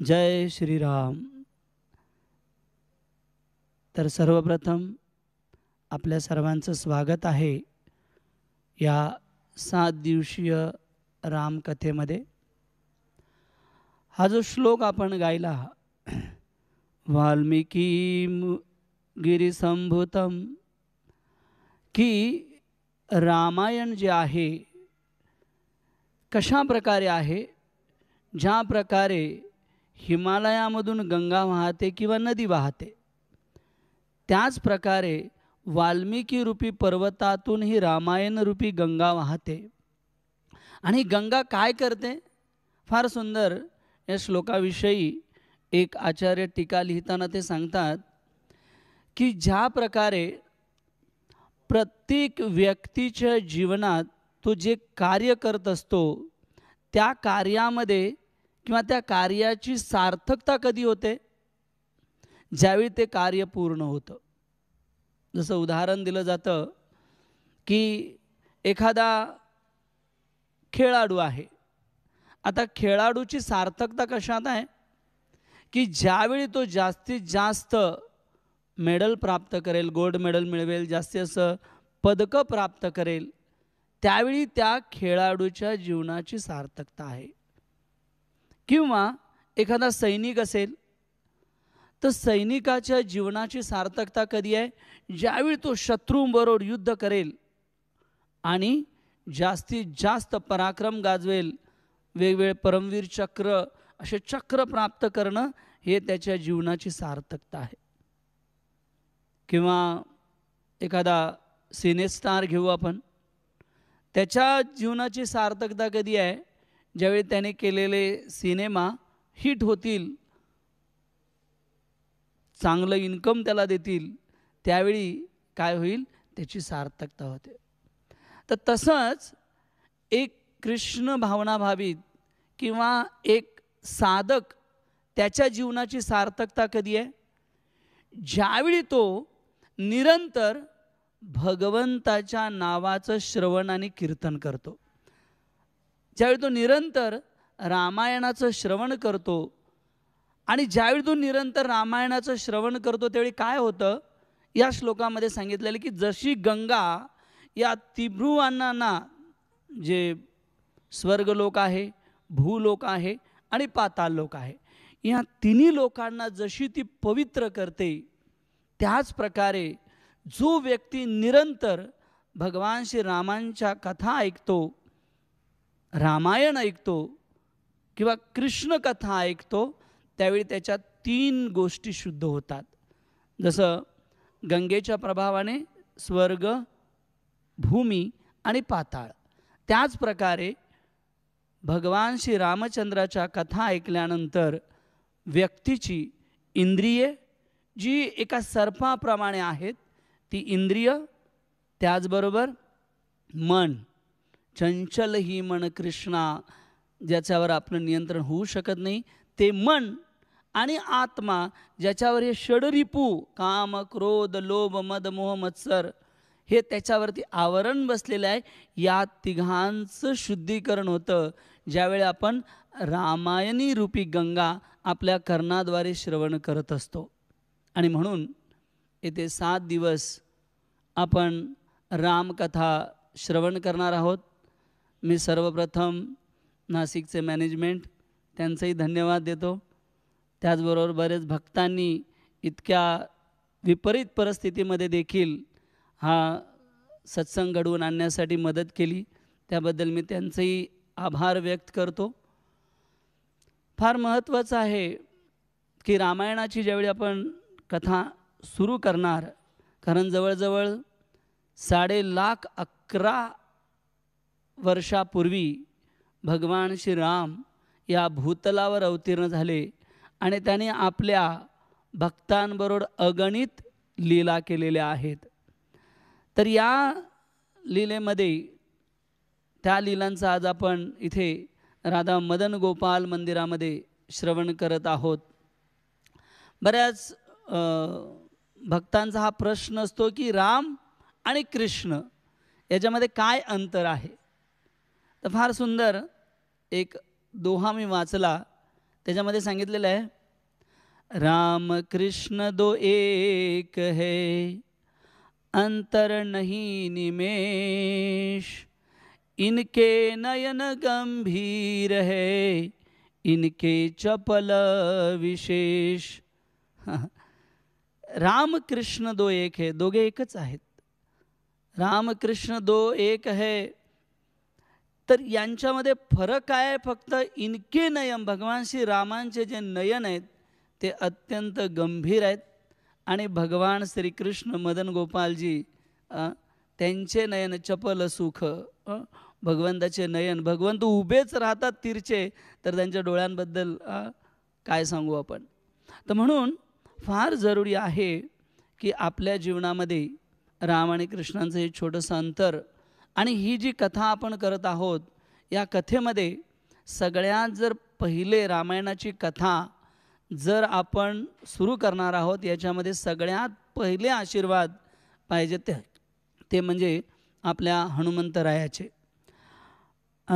जय श्रीराम तर सर्वप्रथम आपल्या सर्वांचं स्वागत आहे या सात दिवसीय रामकथेमध्ये हा जो श्लोक आपण गायला वाल्मिकी गिरिसंभूतम की रामायण जे आहे कशा प्रकारे आहे ज्या प्रकारे हिमालयामधून गंगा वाहते किंवा नदी वाहते त्याच प्रकारे वाल्मिकी रूपी पर्वतातून ही रामायण रूपी गंगा वाहते आणि गंगा काय करते फार सुंदर या श्लोकाविषयी एक आचार्य टीका लिहिताना ते सांगतात की ज्या प्रकारे प्रत्येक व्यक्तीच्या जीवनात तो जे कार्य करत असतो त्या कार्यामध्ये किंवा त्या कार्याची सार्थकता कधी होते ज्यावेळी ते कार्य पूर्ण होतं जसं उदाहरण दिलं जातं की एखादा खेळाडू आहे आता खेळाडूची सार्थकता कशात आहे की ज्यावेळी तो जास्तीत जास्त मेडल प्राप्त करेल गोल्ड मेडल मिळवेल जास्तीत जास्त पदकं प्राप्त करेल त्यावेळी त्या खेळाडूच्या जीवनाची सार्थकता आहे किंवा एखादा सैनिक असेल तर सैनिकाच्या जीवनाची सार्थकता कधी आहे ज्यावेळी तो शत्रूंबरोबर युद्ध करेल आणि जास्तीत जास्त पराक्रम गाजवेल वेगवेगळे परमवीर चक्र असे चक्र प्राप्त करणं हे त्याच्या जीवनाची सार्थकता आहे किंवा एखादा सिनेस्टार घेऊ आपण त्याच्या जीवनाची सार्थकता कधी आहे ज्यावेळी त्याने केलेले सिनेमा हिट होतील चांगलं इन्कम त्याला देतील त्यावेळी काय होईल त्याची सार्थकता होते तर तसंच एक कृष्ण भावित किंवा एक साधक त्याच्या जीवनाची सार्थकता कधी आहे ज्यावेळी तो निरंतर भगवंताच्या नावाचं श्रवण आणि कीर्तन करतो ज्यावेळी तो निरंतर रामायणाचं श्रवण करतो आणि ज्यावेळी तो निरंतर रामायणाचं श्रवण करतो त्यावेळी काय होतं या श्लोकामध्ये सांगितलेलं की जशी गंगा या तिभ्रुवांना जे स्वर्गलोक आहे भूलोक आहे आणि पाताल लोक आहे या तिन्ही लोकांना जशी ती पवित्र करते त्याच प्रकारे जो व्यक्ती निरंतर भगवान श्री रामांच्या कथा ऐकतो रामायण ऐकतो किंवा कृष्णकथा ऐकतो त्यावेळी त्याच्या तीन गोष्टी शुद्ध होतात जसं गंगेच्या प्रभावाने स्वर्ग भूमी आणि पाताळ त्याच प्रकारे भगवान श्री रामचंद्राच्या कथा ऐकल्यानंतर व्यक्तीची इंद्रिये जी एका सर्पाप्रमाणे आहेत ती इंद्रिय त्याचबरोबर मन चंचल ही मन कृष्णा ज्याच्यावर आपलं नियंत्रण होऊ शकत नाही ते मन आणि आत्मा ज्याच्यावर हे षडरिपू काम क्रोध लोभ मद मोह मत्सर हे त्याच्यावरती आवरण बसलेलं आहे या तिघांचं शुद्धीकरण होतं ज्यावेळी आपण रामायणी रूपी गंगा आपल्या कर्णाद्वारे श्रवण करत असतो आणि म्हणून येथे सात दिवस आपण रामकथा श्रवण करणार आहोत मी सर्वप्रथम नाशिकचे मॅनेजमेंट त्यांचंही धन्यवाद देतो त्याचबरोबर बरेच भक्तांनी इतक्या विपरीत परिस्थितीमध्ये देखील हा सत्संग घडवून आणण्यासाठी मदत केली त्याबद्दल मी त्यांचेही आभार व्यक्त करतो फार महत्त्वाचं आहे की रामायणाची ज्यावेळी आपण कथा सुरू करणार कारण जवळजवळ साडे लाख अकरा वर्षापूर्वी भगवान राम या भूतलावर अवतीर्ण झाले आणि त्यांनी आपल्या भक्तांबरोबर अगणित लीला केलेल्या आहेत तर या लीलेमध्ये त्या लीलांचा आज आपण इथे राधा मदन गोपाल मंदिरामध्ये श्रवण करत आहोत बऱ्याच भक्तांचा हा प्रश्न असतो की राम आणि कृष्ण याच्यामध्ये काय अंतर आहे तर फार सुंदर एक दोहा मी वाचला त्याच्यामध्ये सांगितलेलं आहे राम कृष्ण दो एक है अंतर नहीं निमेश इनके नयन गंभीर है इनके चपल विशेष राम कृष्ण दो एक है दोघे एकच आहेत राम कृष्ण दो एक है तर यांच्यामध्ये फरक काय आहे फक्त इनके नयन भगवान श्री रामांचे जे नयन आहेत ते अत्यंत गंभीर आहेत आणि भगवान श्रीकृष्ण मदन गोपालजी त्यांचे नयन चपल सुख भगवंताचे नयन भगवंत उभेच राहतात तिरचे तर त्यांच्या डोळ्यांबद्दल काय सांगू आपण तर म्हणून फार जरुरी आहे की आपल्या जीवनामध्ये राम आणि कृष्णांचं हे छोटंसं अंतर आणि ही जी कथा आपण करत आहोत या कथेमध्ये सगळ्यात जर पहिले रामायणाची कथा जर आपण सुरू करणार आहोत याच्यामध्ये सगळ्यात पहिले आशीर्वाद पाहिजे ते ते म्हणजे आपल्या हनुमंतरायाचे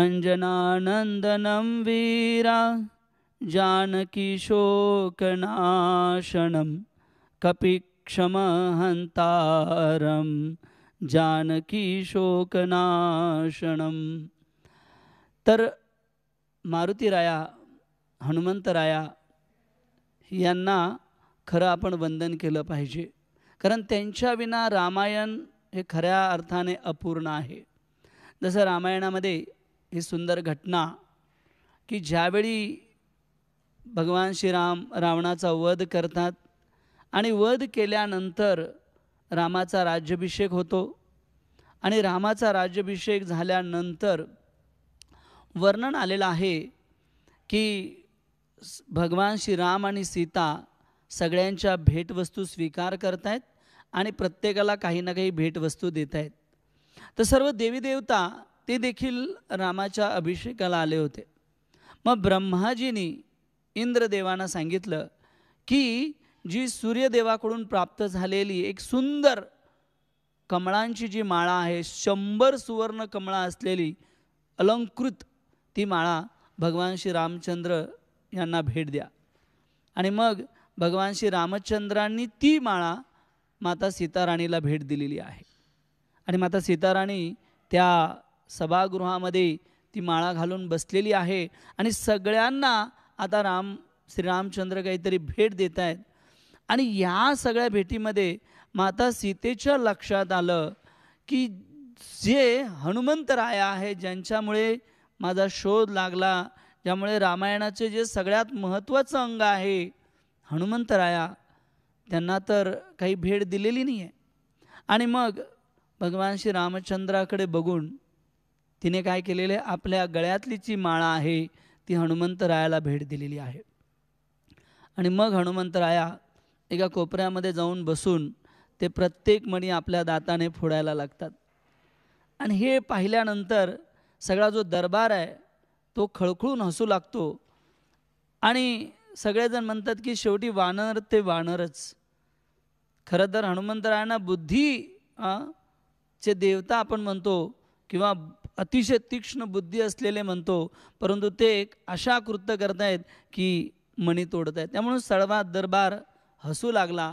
अंजनानंदनम वीरा जानकी कपिक्ष कपिक्षमहन्तारम् जानकी शोकनाशनम तर मारुती राया, हनुमंत राया यांना खरं आपण वंदन केलं पाहिजे कारण त्यांच्याविना रामायण हे खऱ्या अर्थाने अपूर्ण आहे जसं रामायणामध्ये ही सुंदर घटना की ज्यावेळी भगवान श्रीराम रावणाचा वध करतात आणि वध केल्यानंतर रामाचा राज्याभिषेक होतो आणि रामाचा राज्याभिषेक झाल्यानंतर वर्णन आलेलं आहे की भगवान श्रीराम आणि सीता सगळ्यांच्या भेटवस्तू स्वीकार करतायत आणि प्रत्येकाला काही ना काही भेटवस्तू देत आहेत तर सर्व देवी देवता ते देखील रामाच्या अभिषेकाला आले होते मग ब्रह्माजीनी इंद्रदेवांना सांगितलं की जी सूर्यदेवाकडून प्राप्त झालेली एक सुंदर कमळांची जी माळा आहे शंभर सुवर्ण कमळा असलेली अलंकृत ती माळा भगवान श्री रामचंद्र यांना भेट द्या आणि मग भगवान श्री रामचंद्रांनी ती माळा माता सीताराणीला भेट दिलेली आहे आणि माता सीताराणी त्या सभागृहामध्ये ती माळा घालून बसलेली आहे आणि सगळ्यांना आता राम श्रीरामचंद्र काहीतरी भेट देत आहेत आणि या सगळ्या भेटीमध्ये माता सीतेच्या लक्षात आलं की जे हनुमंतराया आहे ज्यांच्यामुळे माझा शोध लागला ज्यामुळे रामायणाचे जे सगळ्यात महत्त्वाचं अंग आहे हनुमंतराया त्यांना तर काही भेट दिलेली नाही आहे आणि मग भगवान श्री रामचंद्राकडे बघून तिने काय केलेले आपल्या गळ्यातली जी माळा आहे ती हनुमंतरायाला भेट दिलेली आहे आणि मग हनुमंतराया एका कोपऱ्यामध्ये जाऊन बसून ते प्रत्येक मणी आपल्या दाताने फोडायला लागतात आणि हे पाहिल्यानंतर सगळा जो दरबार आहे तो खळखळून हसू लागतो आणि सगळेजण म्हणतात की शेवटी वानर ते वानरच खरं तर हनुमंतरायांना बुद्धी चे देवता आपण म्हणतो किंवा अतिशय तीक्ष्ण बुद्धी असलेले म्हणतो परंतु ते एक अशा कृत्य करतायत की मणी तोडत आहेत त्यामुळं दरबार हसू लागला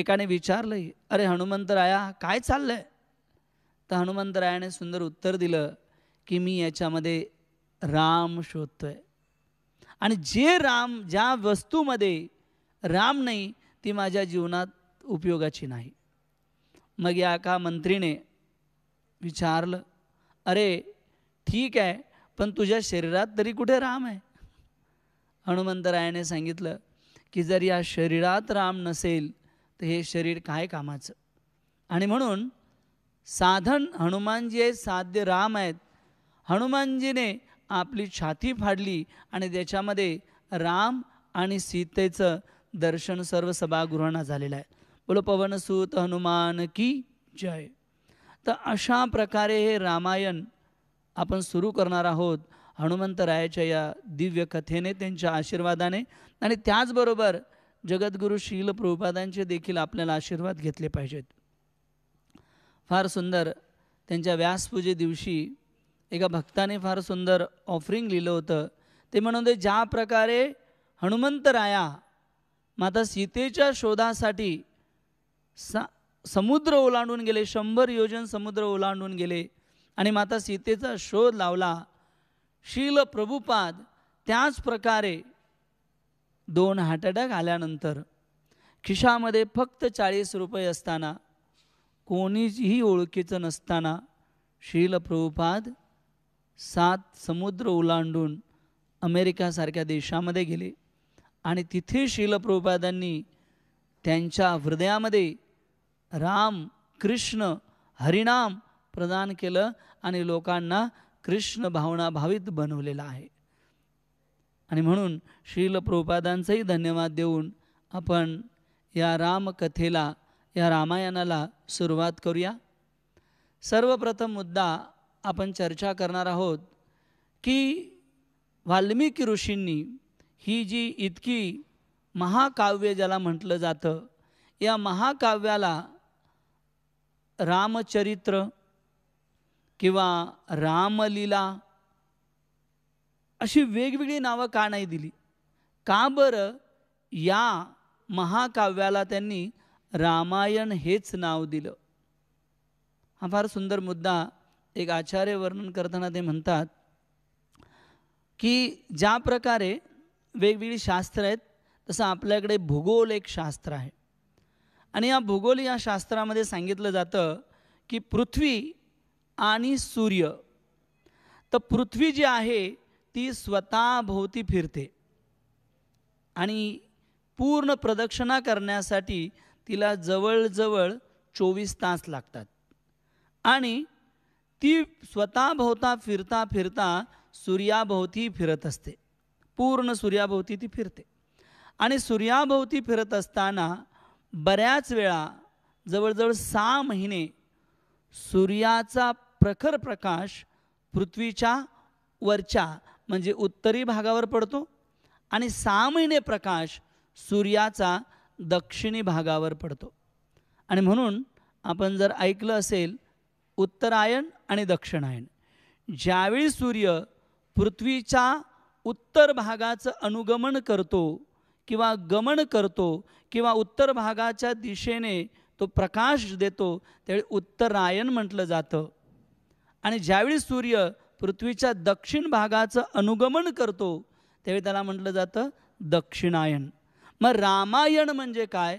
एकाने विचारलं अरे हनुमंतराया काय चाललंय तर हनुमंतरायाने सुंदर उत्तर दिलं की मी याच्यामध्ये राम शोधतोय आणि जे राम ज्या वस्तूमध्ये राम नाही ती माझ्या जीवनात उपयोगाची नाही मग या का मंत्रीने विचारलं अरे ठीक आहे पण तुझ्या शरीरात तरी कुठे राम आहे हनुमंतरायाने सांगितलं की जर या शरीरात राम नसेल तर हे शरीर काय कामाचं आणि म्हणून साधन हनुमानजी हे साध्य राम आहेत हनुमानजीने आपली छाती फाडली आणि त्याच्यामध्ये राम आणि सीतेचं दर्शन सर्व सभागृहांना झालेलं आहे बोलो पवनसूत हनुमान की जय तर अशा प्रकारे हे रामायण आपण सुरू करणार आहोत हनुमंतरायाच्या या दिव्य कथेने त्यांच्या आशीर्वादाने आणि त्याचबरोबर जगद्गुरु शील प्रभुपादांचे देखील आपल्याला आशीर्वाद घेतले पाहिजेत फार सुंदर त्यांच्या व्यासपूजे दिवशी एका भक्ताने फार सुंदर ऑफरिंग लिहिलं होतं ते म्हणून ज्या प्रकारे हनुमंतराया माता सीतेच्या शोधासाठी सा समुद्र ओलांडून गेले शंभर योजन समुद्र ओलांडून गेले आणि माता सीतेचा शोध लावला शील प्रभुपाद त्याच प्रकारे दोन हार्ट अटॅक आल्यानंतर खिशामध्ये फक्त चाळीस रुपये असताना कोणीही ओळखीचं नसताना शील प्रभुपाद सात समुद्र ओलांडून अमेरिकासारख्या देशामध्ये गेले आणि तिथे शीलप्रभुपादांनी त्यांच्या हृदयामध्ये राम कृष्ण हरिनाम प्रदान केलं आणि लोकांना कृष्ण भावना भावित बनवलेला आहे आणि म्हणून श्रील प्रभुपादांचंही धन्यवाद देऊन आपण या रामकथेला या रामायणाला सुरुवात करूया सर्वप्रथम मुद्दा आपण चर्चा करणार आहोत की वाल्मिकी ऋषींनी ही जी इतकी महाकाव्य ज्याला म्हटलं जातं या महाकाव्याला रामचरित्र किंवा रामलीला अशी वेगवेगळी नावं का नाही दिली का बरं या महाकाव्याला त्यांनी रामायण हेच नाव दिलं हा फार सुंदर मुद्दा एक आचार्य वर्णन करताना ते म्हणतात की ज्या प्रकारे वेगवेगळी शास्त्र आहेत तसं आपल्याकडे भूगोल एक शास्त्र आहे आणि या भूगोल या शास्त्रामध्ये सांगितलं जातं की पृथ्वी आणि सूर्य तर पृथ्वी जी आहे ती स्वतःभोवती फिरते आणि पूर्ण प्रदक्षिणा करण्यासाठी तिला जवळजवळ चोवीस तास लागतात आणि ती स्वतःभोवता फिरता फिरता सूर्याभोवती फिरत असते पूर्ण सूर्याभोवती ती फिरते आणि सूर्याभोवती फिरत असताना बऱ्याच वेळा जवळजवळ सहा महिने सूर्याचा प्रखर प्रकाश पृथ्वीच्या वरच्या म्हणजे उत्तरी भागावर पडतो आणि सहा महिने प्रकाश सूर्याचा दक्षिणी भागावर पडतो आणि म्हणून आपण जर ऐकलं असेल उत्तरायण आणि दक्षिणायन ज्यावेळी सूर्य पृथ्वीच्या उत्तर भागाचं अनुगमन करतो किंवा गमन करतो किंवा उत्तर भागाच्या दिशेने तो प्रकाश देतो त्यावेळी उत्तरायण म्हटलं जातं आणि ज्यावेळी सूर्य पृथ्वीच्या दक्षिण भागाचं अनुगमन करतो त्यावेळी त्याला म्हटलं जातं दक्षिणायन मग रामायण म्हणजे काय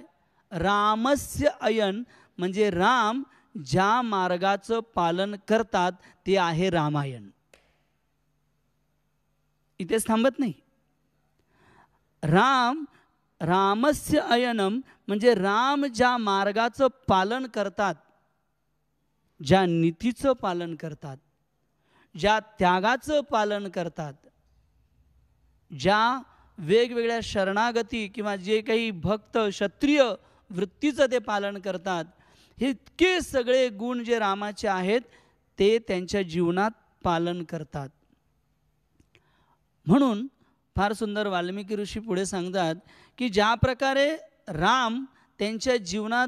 रामस्य अयन म्हणजे राम ज्या मार्गाचं पालन करतात ते आहे रामायण इथेच थांबत नाही राम रामस्य अयनम म्हणजे राम ज्या मार्गाचं पालन करतात ज्या नीतीचं पालन करतात ज्या त्यागाचं पालन करतात ज्या वेगवेगळ्या शरणागती किंवा जे काही भक्त क्षत्रिय वृत्तीचं ते पालन करतात हे इतके सगळे गुण जे रामाचे आहेत ते त्यांच्या जीवनात पालन करतात म्हणून फार सुंदर वाल्मिकी ऋषी पुढे सांगतात की ज्या प्रकारे राम त्यांच्या जीवनात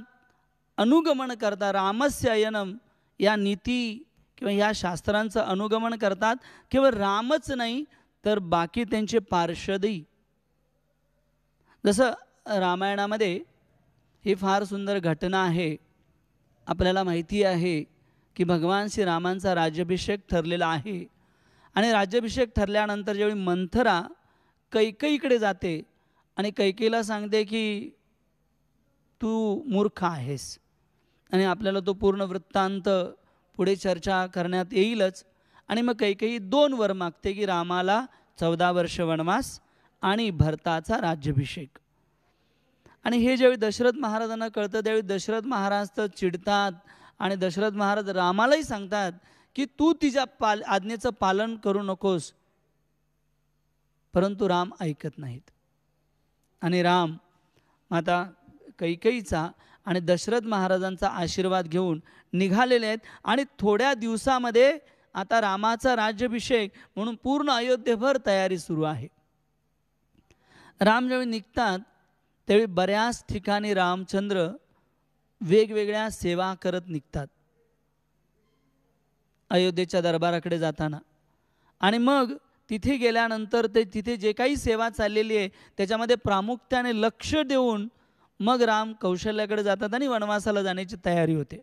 अनुगमन करता रामस्यायनम या नीती किंवा या शास्त्रांचं अनुगमन करतात केवळ रामच नाही तर बाकी त्यांचे पार्षदही जसं रामायणामध्ये ही फार सुंदर घटना आहे आपल्याला माहिती आहे की भगवान श्री रामांचा राज्याभिषेक ठरलेला आहे आणि राज्याभिषेक ठरल्यानंतर ज्यावेळी मंथरा कैकईकडे जाते आणि कैकेला सांगते की तू मूर्ख आहेस आणि आपल्याला तो पूर्ण वृत्तांत पुढे चर्चा करण्यात येईलच आणि मग कैकेयी दोन वर मागते की रामाला चौदा वर्ष वनवास आणि भरताचा राज्याभिषेक आणि हे ज्यावेळी दशरथ महाराजांना कळतं त्यावेळी दशरथ महाराज तर चिडतात आणि दशरथ महाराज रामालाही सांगतात की तू तिच्या पाल आज्ञेचं पालन करू नकोस परंतु राम ऐकत नाहीत आणि राम माता कैकईचा आणि दशरथ महाराजांचा आशीर्वाद घेऊन निघालेले आहेत आणि थोड्या दिवसामध्ये आता रामाचा राज्याभिषेक म्हणून पूर्ण अयोध्येभर तयारी सुरू आहे राम ज्यावेळी निघतात त्यावेळी बऱ्याच ठिकाणी रामचंद्र वेगवेगळ्या सेवा करत निघतात अयोध्येच्या दरबाराकडे जाताना आणि मग तिथे गेल्यानंतर ते तिथे जे काही सेवा चाललेली आहे त्याच्यामध्ये प्रामुख्याने लक्ष देऊन मग राम कौशल्याकडे जातात आणि वनवासाला जाण्याची तयारी होते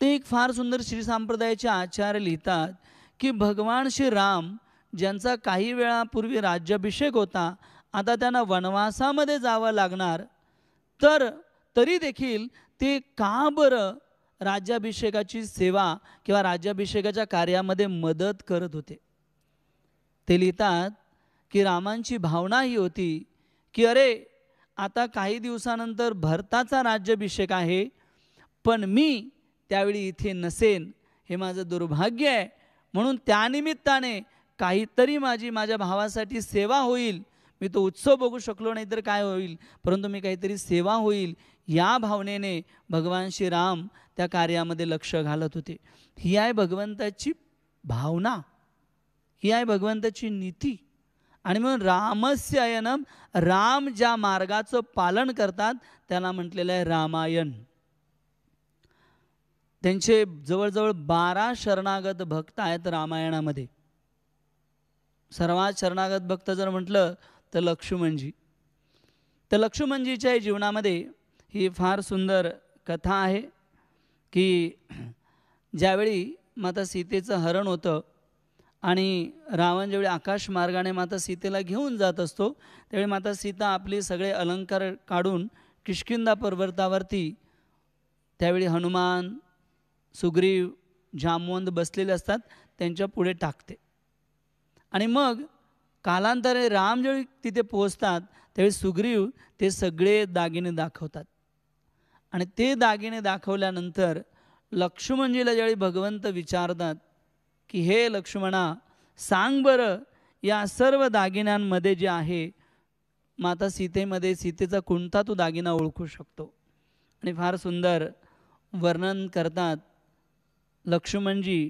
ते एक फार सुंदर श्री संप्रदायाचे आचार्य लिहितात की भगवान श्री राम ज्यांचा काही वेळापूर्वी राज्याभिषेक होता आता त्यांना वनवासामध्ये जावं लागणार तर तरी देखील ते का बरं राज्याभिषेकाची सेवा किंवा राज्याभिषेकाच्या कार्यामध्ये मदत करत होते ते लिहितात की रामांची भावना ही होती की अरे आता काही दिवसानंतर भरताचा राज्याभिषेक आहे पण मी त्यावेळी इथे नसेन हे माझं दुर्भाग्य आहे म्हणून त्यानिमित्ताने काहीतरी माझी माझ्या भावासाठी सेवा होईल मी तो उत्सव बघू शकलो नाही तर काय होईल परंतु मी काहीतरी सेवा होईल या भावनेने भगवान श्रीराम त्या कार्यामध्ये लक्ष घालत होते ही आहे भगवंताची भावना ही आहे भगवंताची नीती आणि म्हणून रामस्ययनम राम ज्या मार्गाचं पालन करतात त्याला म्हटलेलं आहे रामायण त्यांचे जवळजवळ बारा शरणागत भक्त आहेत रामायणामध्ये सर्वात शरणागत भक्त जर म्हटलं तर लक्ष्मणजी तर लक्ष्मणजीच्या जीवनामध्ये ही फार सुंदर कथा आहे की ज्यावेळी माता सीतेचं हरण होतं आणि रावण ज्यावेळी आकाश मार्गाने माता सीतेला घेऊन जात असतो त्यावेळी माता सीता आपले सगळे अलंकार काढून किशकिंदा पर्वतावरती त्यावेळी हनुमान सुग्रीव जामवंत बसलेले असतात त्यांच्या पुढे टाकते आणि मग कालांतरे राम ज्यावेळी तिथे पोहोचतात त्यावेळी सुग्रीव ते सगळे दागिने दाखवतात आणि ते दागिने दाखवल्यानंतर लक्ष्मणजीला ज्यावेळी भगवंत विचारतात की हे लक्ष्मणा सांग बरं या सर्व दागिन्यांमध्ये जे आहे माता सीतेमध्ये सीतेचा कोणता तो दागिना ओळखू शकतो आणि फार सुंदर वर्णन करतात लक्ष्मणजी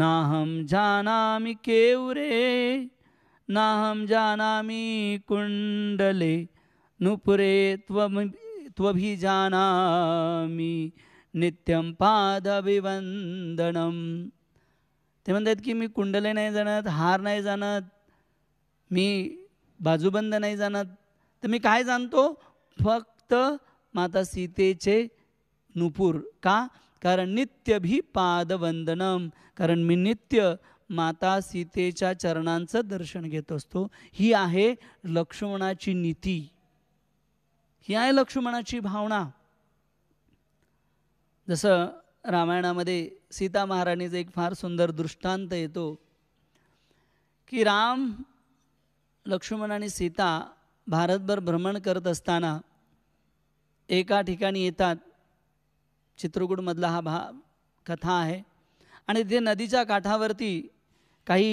नाहम जानामी केवरे नाहम जानामी कुंडले नुपुरे त्वम मी नित्यम पादभिवंदनम ते म्हणतात की मी कुंडले नाही जाणत हार नाही जाणत मी बाजूबंद नाही जाणत तर मी काय जाणतो फक्त माता सीतेचे नुपूर का कारण नित्यभी पादवंदनम कारण मी नित्य माता सीतेच्या चरणांचं दर्शन घेत असतो ही आहे लक्ष्मणाची नीती ही आहे लक्ष्मणाची भावना जसं रामायणामध्ये सीता महाराणीचं एक फार सुंदर दृष्टांत येतो की राम लक्ष्मण आणि सीता भारतभर भ्रमण करत असताना एका ठिकाणी येतात चित्रकूटमधला हा भा कथा आहे आणि ते नदीच्या काठावरती काही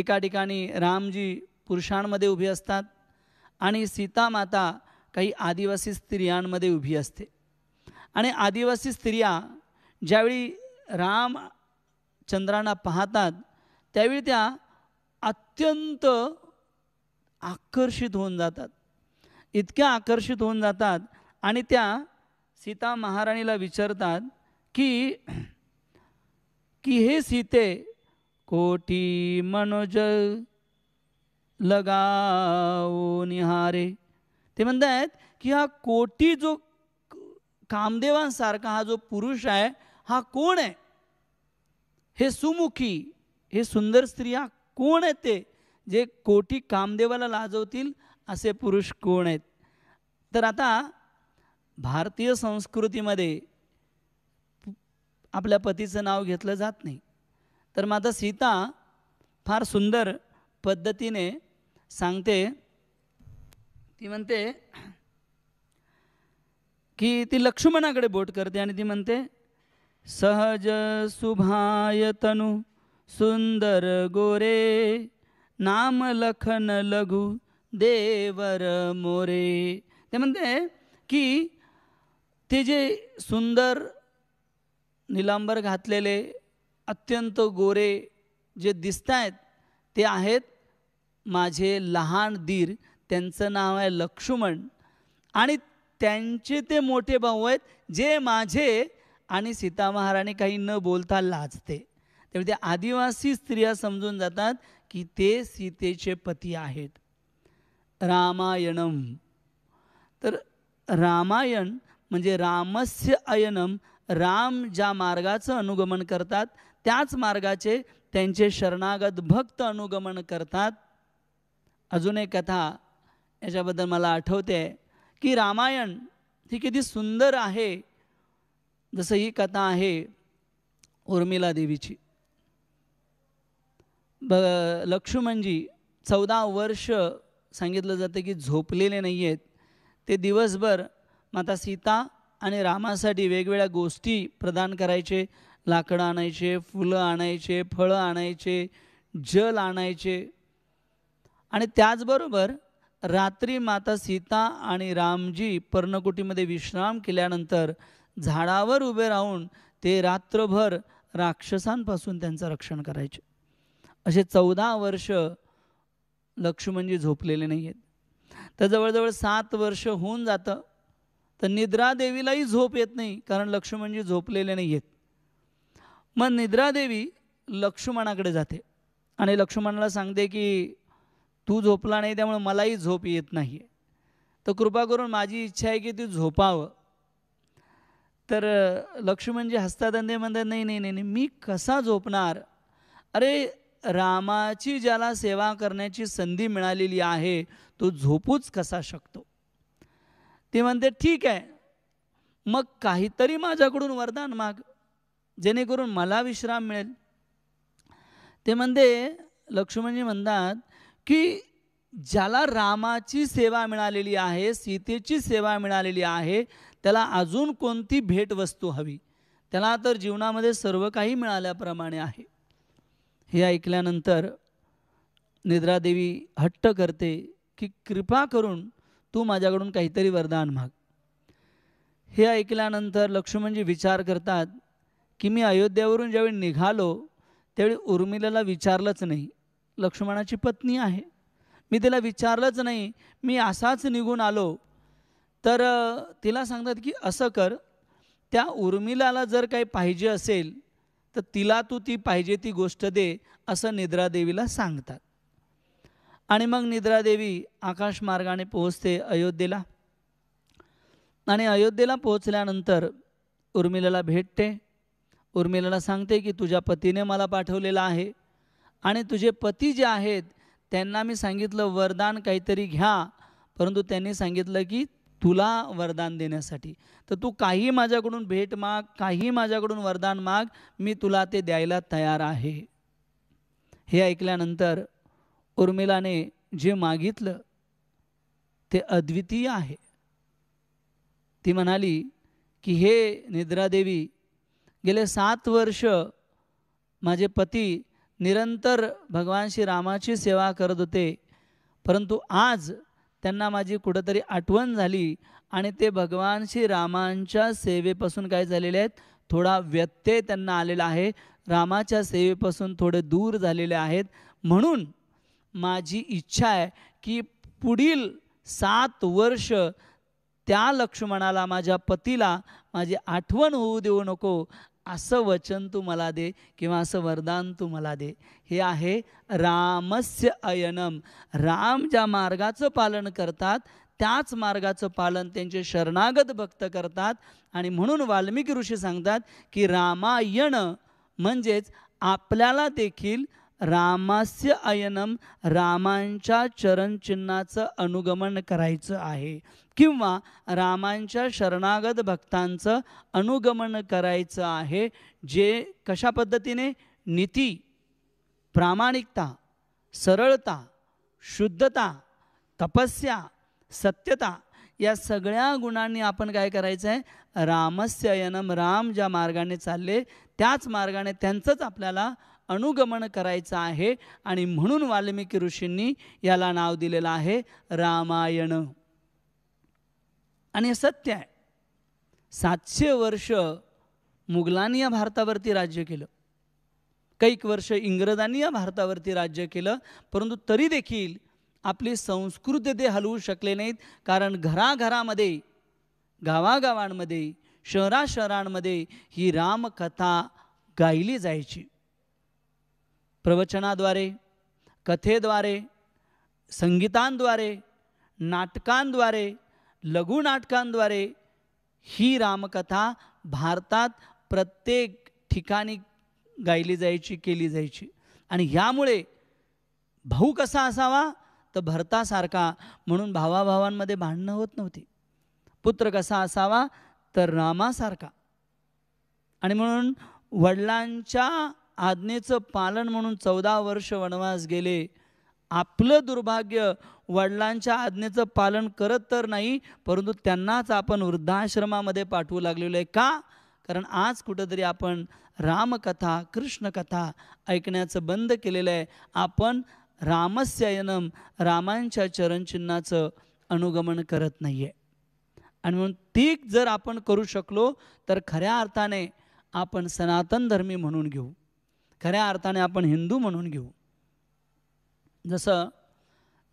एका ठिकाणी रामजी पुरुषांमध्ये उभी असतात आणि सीतामाता काही आदिवासी स्त्रियांमध्ये उभी असते आणि आदिवासी स्त्रिया ज्यावेळी राम चंद्रांना पाहतात त्यावेळी त्या अत्यंत आकर्षित होऊन जातात इतक्या आकर्षित होऊन जातात आणि त्या सीता महाराणीला विचारतात की की हे सीते कोटी मनोज लगाओ निहारे ते म्हणत आहेत की हा कोटी जो कामदेवांसारखा हा जो पुरुष आहे हा कोण आहे हे सुमुखी हे सुंदर स्त्रिया कोण आहेत ते जे कोटी कामदेवाला लाजवतील असे पुरुष कोण आहेत तर आता भारतीय संस्कृतीमध्ये आपल्या पतीचं नाव घेतलं जात नाही तर माता सीता फार सुंदर पद्धतीने सांगते ती म्हणते की ती लक्ष्मणाकडे बोट करते आणि ती म्हणते सहज सुभाय तनु सुंदर गोरे नाम लखन लघु देवर मोरे ते म्हणते की ते जे सुंदर निलांबर घातलेले अत्यंत गोरे जे दिसत आहेत ते आहेत माझे लहान दीर त्यांचं नाव आहे लक्ष्मण आणि त्यांचे ते मोठे भाऊ आहेत जे माझे आणि सीता महाराणी काही न बोलता लाजते त्यामुळे ते आदिवासी स्त्रिया समजून जातात की ते सीतेचे पती आहेत रामायणम तर रामायण म्हणजे रामस्य अयनम राम ज्या मार्गाचं अनुगमन करतात त्याच मार्गाचे त्यांचे शरणागत भक्त अनुगमन करतात अजून एक कथा याच्याबद्दल मला आठवते की रामायण ही किती सुंदर आहे जसं ही कथा आहे उर्मिला देवीची ब लक्ष्मणजी चौदा वर्ष सांगितलं जातं की झोपलेले नाही आहेत ते दिवसभर माता सीता आणि रामासाठी वेगवेगळ्या गोष्टी प्रदान करायचे लाकडं आणायचे फुलं आणायचे फळं आणायचे जल आणायचे आणि त्याचबरोबर रात्री माता सीता आणि रामजी पर्णकुटीमध्ये विश्राम केल्यानंतर झाडावर उभे राहून ते रात्रभर राक्षसांपासून त्यांचं रक्षण करायचे असे चौदा वर्ष लक्ष्मणजी झोपलेले नाही आहेत तर जवळजवळ सात वर्ष होऊन जातं तर निद्रा देवीलाही झोप येत नाही कारण लक्ष्मणजी झोपलेले नाही आहेत मग निद्रादेवी लक्ष्मणाकडे जाते आणि लक्ष्मणाला सांगते की तू झोपला नाही त्यामुळे मलाही झोप येत नाही तर कृपा करून माझी इच्छा आहे की तू झोपावं तर लक्ष्मणजी हसतात नाही म्हणतात नाही नाही नाही मी कसा झोपणार अरे रामाची ज्याला सेवा करण्याची संधी मिळालेली आहे तो झोपूच कसा शकतो ते म्हणते ठीक आहे मग काहीतरी माझ्याकडून वरदान माग जेणेकरून मला विश्राम मिळेल ते म्हणते लक्ष्मणजी म्हणतात की ज्याला रामाची सेवा मिळालेली आहे सीतेची सेवा मिळालेली आहे त्याला अजून कोणती भेटवस्तू हवी त्याला तर जीवनामध्ये सर्व काही मिळाल्याप्रमाणे आहे हे ऐकल्यानंतर निद्रादेवी हट्ट करते की कृपा करून तू माझ्याकडून काहीतरी वरदान माग हे ऐकल्यानंतर लक्ष्मणजी विचार करतात की मी अयोध्यावरून ज्यावेळी निघालो त्यावेळी उर्मिलाला विचारलंच नाही लक्ष्मणाची पत्नी आहे मी तिला विचारलंच नाही मी असाच निघून आलो तर तिला सांगतात की असं कर त्या उर्मिलाला जर काही पाहिजे असेल तर तिला तू ती पाहिजे ती गोष्ट दे असं निद्रादेवीला सांगतात आणि मग निद्रादेवी आकाश मार्गाने पोहोचते अयोध्येला आणि अयोध्येला पोहोचल्यानंतर उर्मिलाला भेटते उर्मिलाला सांगते की तुझ्या पतीने मला पाठवलेलं आहे आणि तुझे पती जे आहेत त्यांना मी सांगितलं वरदान काहीतरी घ्या परंतु त्यांनी सांगितलं की तुला वरदान देण्यासाठी तर तू काही माझ्याकडून भेट माग काही माझ्याकडून वरदान माग मी तुला ते द्यायला तयार आहे हे ऐकल्यानंतर उर्मिलाने जे मागितलं ते अद्वितीय आहे ती म्हणाली की हे निद्रादेवी गेले सात वर्ष माझे पती निरंतर भगवान श्रीरामाची सेवा करत होते परंतु आज त्यांना माझी कुठंतरी आठवण झाली आणि ते भगवान श्रीरामांच्या सेवेपासून काय झालेले आहेत थोडा व्यत्यय त्यांना आलेला आहे रामाच्या सेवेपासून थोडे दूर झालेले आहेत म्हणून माझी इच्छा आहे की पुढील सात वर्ष त्या लक्ष्मणाला माझ्या पतीला माझी आठवण होऊ देऊ नको असं वचन तू मला दे किंवा असं वरदान तू मला दे हे आहे रामस्य अयनम राम ज्या मार्गाचं पालन करतात त्याच मार्गाचं पालन त्यांचे शरणागत भक्त करतात आणि म्हणून वाल्मिकी ऋषी सांगतात की रामायण म्हणजेच आपल्याला देखील रामास्य अयनम रामांच्या चरणचिन्हाचं अनुगमन करायचं आहे किंवा रामांच्या शरणागत भक्तांचं अनुगमन करायचं आहे जे कशा पद्धतीने नीती प्रामाणिकता सरळता शुद्धता तपस्या सत्यता या सगळ्या गुणांनी आपण काय करायचं आहे अयनम राम ज्या मार्गाने चालले त्याच मार्गाने त्यांचंच आपल्याला अनुगमन करायचं आहे आणि म्हणून वाल्मिकी ऋषींनी याला नाव दिलेलं आहे रामायण आणि सत्य आहे सातशे वर्ष मुघलांनी या भारतावरती राज्य केलं कैक वर्ष इंग्रजांनी या भारतावरती राज्य केलं परंतु तरी देखील आपली संस्कृती ते हलवू शकले नाहीत कारण घराघरामध्ये गावागावांमध्ये शहराशहरांमध्ये ही रामकथा गायली जायची प्रवचनाद्वारे कथेद्वारे संगीतांद्वारे नाटकांद्वारे लघुनाटकांद्वारे ही रामकथा भारतात प्रत्येक ठिकाणी गायली जायची केली जायची आणि ह्यामुळे भाऊ कसा असावा तर भरतासारखा म्हणून भावाभावांमध्ये भांडणं होत नव्हती पुत्र कसा असावा तर रामासारखा आणि म्हणून वडिलांच्या आज्ञेचं पालन म्हणून चौदा वर्ष वनवास गेले आपलं दुर्भाग्य वडिलांच्या आज्ञेचं पालन करत तर नाही परंतु त्यांनाच आपण वृद्धाश्रमामध्ये पाठवू लागलेलो आहे का कारण आज कुठंतरी आपण रामकथा कृष्णकथा ऐकण्याचं बंद केलेलं आहे आपण रामस्यायनम रामांच्या चरणचिन्हाचं अनुगमन करत नाही आहे आणि म्हणून ती जर आपण करू शकलो तर खऱ्या अर्थाने आपण सनातन धर्मी म्हणून घेऊ खऱ्या अर्थाने आपण हिंदू म्हणून घेऊ जसं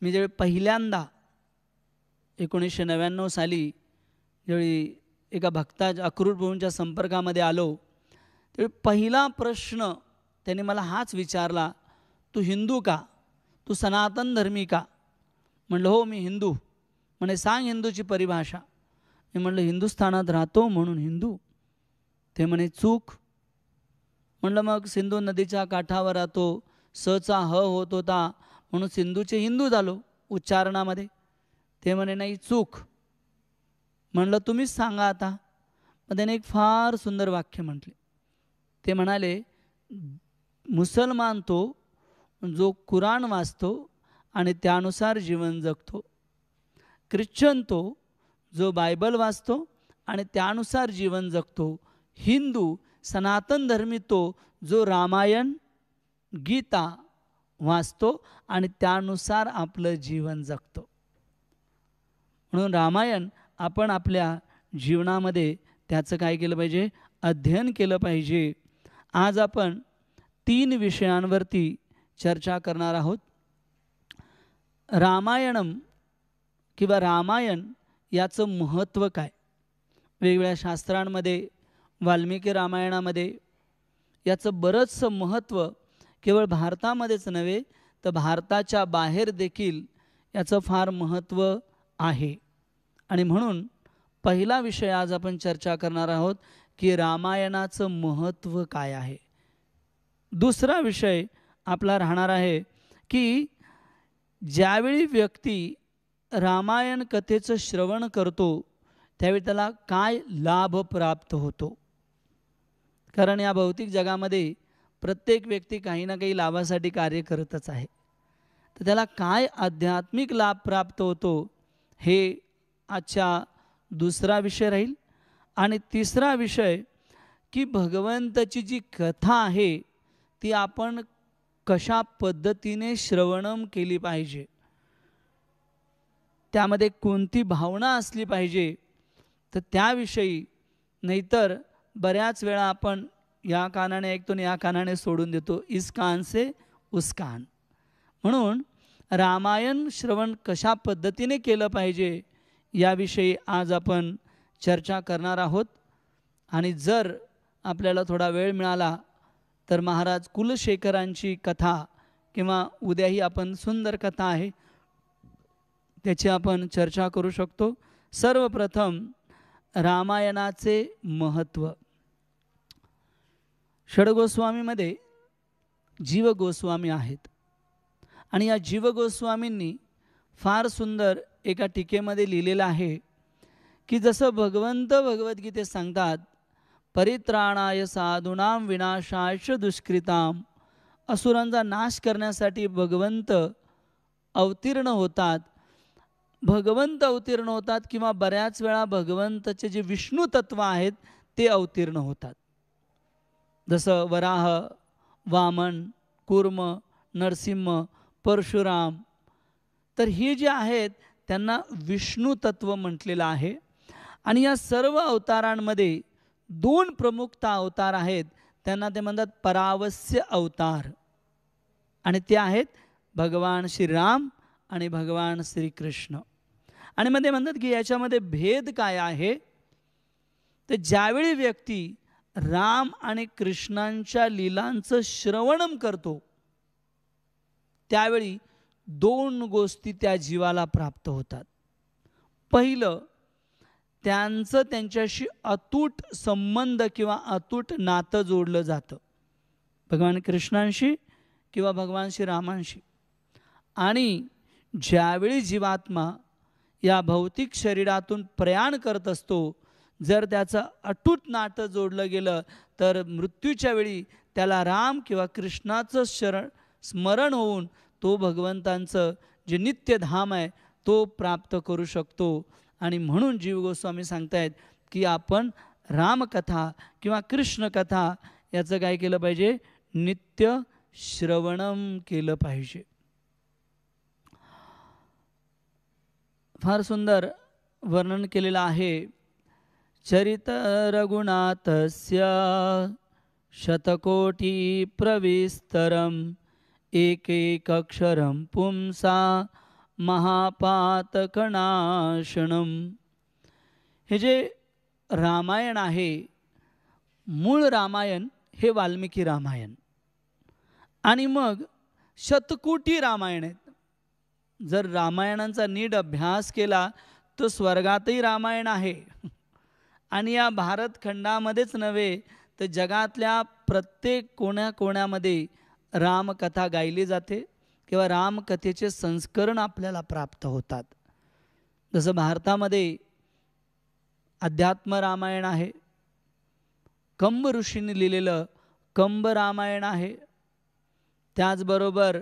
मी ज्यावेळी पहिल्यांदा एकोणीसशे नव्याण्णव साली ज्यावेळी एका भक्ता अक्रूर संपर्कामध्ये आलो त्यावेळी पहिला प्रश्न त्याने मला हाच विचारला तू हिंदू का तू सनातन धर्मी का म्हणलं हो मी हिंदू म्हणे सांग हिंदूची परिभाषा मी म्हणलं हिंदुस्थानात राहतो म्हणून हिंदू ते म्हणे चूक म्हणलं मग सिंधू नदीच्या काठावर राहतो सचा ह होत होता म्हणून सिंधूचे हिंदू झालो उच्चारणामध्ये ते म्हणे नाही चूक म्हणलं तुम्हीच सांगा आता मग त्याने एक फार सुंदर वाक्य म्हटले ते म्हणाले मुसलमान तो जो कुराण वाचतो आणि त्यानुसार जीवन जगतो ख्रिश्चन तो जो बायबल वाचतो आणि त्यानुसार जीवन जगतो हिंदू सनातन धर्मी तो जो रामायण गीता वाचतो आणि त्यानुसार आपलं जीवन जगतो म्हणून रामायण आपण आपल्या जीवनामध्ये त्याचं काय केलं पाहिजे अध्ययन केलं पाहिजे आज आपण तीन विषयांवरती चर्चा करणार आहोत रामायणम किंवा रामायण याचं महत्त्व काय वेगवेगळ्या शास्त्रांमध्ये वाल्मिकी रामायणामध्ये याचं बरंचसं महत्त्व केवळ भारतामध्येच नव्हे तर भारताच्या बाहेर देखील याचं फार महत्त्व आहे आणि म्हणून पहिला विषय आज आपण चर्चा करणार आहोत की रामायणाचं महत्त्व काय आहे दुसरा विषय आपला राहणार आहे की ज्यावेळी व्यक्ती रामायण कथेचं श्रवण करतो त्यावेळी त्याला काय लाभ प्राप्त होतो कारण या भौतिक जगामध्ये प्रत्येक व्यक्ती काही ना काही लाभासाठी कार्य करतच आहे तर त्याला काय आध्यात्मिक लाभ प्राप्त होतो हे आजच्या दुसरा विषय राहील आणि तिसरा विषय की भगवंताची जी कथा आहे ती आपण कशा पद्धतीने श्रवणम केली पाहिजे त्यामध्ये कोणती भावना असली पाहिजे तर त्याविषयी नाहीतर बऱ्याच वेळा आपण या कानाने ऐकतो आणि या कानाने सोडून देतो इस कान से उस कान म्हणून रामायण श्रवण कशा पद्धतीने केलं पाहिजे याविषयी आज आपण चर्चा करणार आहोत आणि जर आपल्याला थोडा वेळ मिळाला तर महाराज कुलशेखरांची कथा किंवा उद्याही आपण सुंदर कथा आहे त्याची आपण चर्चा करू शकतो सर्वप्रथम रामायणाचे महत्त्व षडगोस्वामीमध्ये जीव गोस्वामी आहेत आणि या जीव गोस्वामींनी फार सुंदर एका टीकेमध्ये लिहिलेलं आहे की जसं भगवंत भगवद्गीते सांगतात परित्राणाय साधूनाम विनाशाश दुष्कृताम असुरांचा नाश करण्यासाठी भगवंत अवतीर्ण होतात भगवंत अवतीर्ण होतात किंवा बऱ्याच वेळा भगवंताचे जे विष्णू तत्व आहेत ते अवतीर्ण होतात जसं वराह वामन कुर्म नरसिंह परशुराम तर ही जे आहेत त्यांना विष्णू तत्व म्हटलेलं आहे आणि या सर्व अवतारांमध्ये दोन प्रमुखता अवतार आहेत त्यांना ते म्हणतात परावस्य अवतार आणि ते आहेत भगवान श्रीराम आणि भगवान श्रीकृष्ण आणि मग ते म्हणतात की याच्यामध्ये भेद काय आहे तर ज्यावेळी व्यक्ती राम आणि कृष्णांच्या लिलांचं श्रवणम करतो त्यावेळी दोन गोष्टी त्या जीवाला प्राप्त होतात पहिलं त्यांचं त्यांच्याशी अतूट संबंध किंवा अतूट नातं जोडलं जातं भगवान कृष्णांशी किंवा भगवान श्री रामांशी आणि ज्यावेळी जीवात्मा या भौतिक शरीरातून प्रयाण करत असतो जर त्याचं अटूट नातं जोडलं गेलं तर मृत्यूच्या वेळी त्याला राम किंवा कृष्णाचं शरण स्मरण होऊन तो भगवंतांचं जे नित्यधाम आहे तो प्राप्त करू शकतो आणि म्हणून जीव गोस्वामी सांगतायत की आपण रामकथा किंवा कृष्णकथा याचं काय केलं पाहिजे नित्य श्रवणम केलं पाहिजे फार सुंदर वर्णन केलेलं आहे चरित शतकोटी एक एकेकक्षरं पुंसा महापातकणाशनम हे जे रामायण आहे मूळ रामायण हे वाल्मिकी रामायण आणि मग शतकोटी रामायण आहेत जर रामायणांचा नीट अभ्यास केला तर स्वर्गातही रामायण आहे आणि या भारत खंडामध्येच नव्हे तर जगातल्या प्रत्येक कोण्याकोण्यामध्ये रामकथा गायली जाते किंवा रामकथेचे संस्करण आपल्याला प्राप्त होतात जसं भारतामध्ये अध्यात्म रामायण आहे कंब ऋषींनी लिहिलेलं कंब रामायण आहे त्याचबरोबर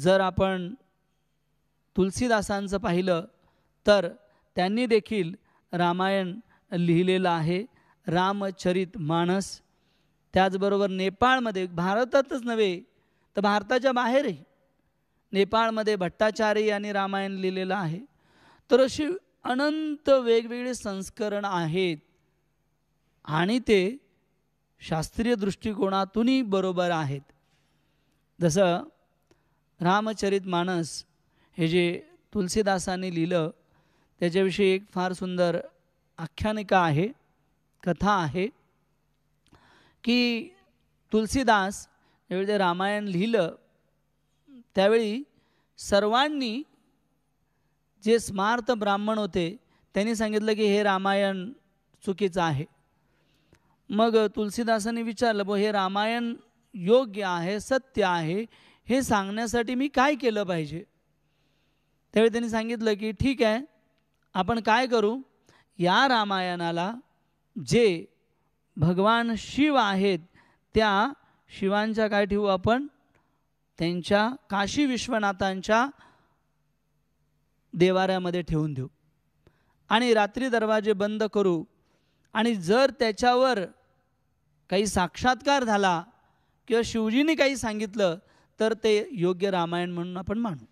जर आपण तुलसीदासांचं पाहिलं तर त्यांनी देखील रामायण लिहिलेलं आहे रामचरित माणस त्याचबरोबर नेपाळमध्ये भारतातच नव्हे तर भारताच्या बाहेरही नेपाळमध्ये भट्टाचार्य यांनी रामायण लिहिलेलं आहे तर अशी अनंत वेगवेगळे संस्करण आहेत आणि ते शास्त्रीय दृष्टिकोनातूनही बरोबर आहेत जसं रामचरित मानस हे जे तुलसीदासांनी लिहिलं त्याच्याविषयी एक फार सुंदर आख्यानिका आहे कथा आहे की तुलसीदास ज्यावेळी ते रामायण लिहिलं त्यावेळी सर्वांनी जे स्मार्त ब्राह्मण होते त्यांनी सांगितलं की हे रामायण चुकीचं आहे मग तुलसीदासांनी विचारलं ब हे रामायण योग्य आहे सत्य आहे हे सांगण्यासाठी मी काय केलं पाहिजे त्यावेळी त्यांनी सांगितलं की ठीक आहे आपण काय करू या रामायणाला जे भगवान शिव आहेत त्या शिवांच्या काय ठेवू आपण त्यांच्या काशी विश्वनाथांच्या देवाऱ्यामध्ये ठेवून देऊ आणि रात्री दरवाजे बंद करू आणि जर त्याच्यावर काही साक्षात्कार झाला किंवा शिवजींनी काही सांगितलं तर ते योग्य रामायण म्हणून आपण मानू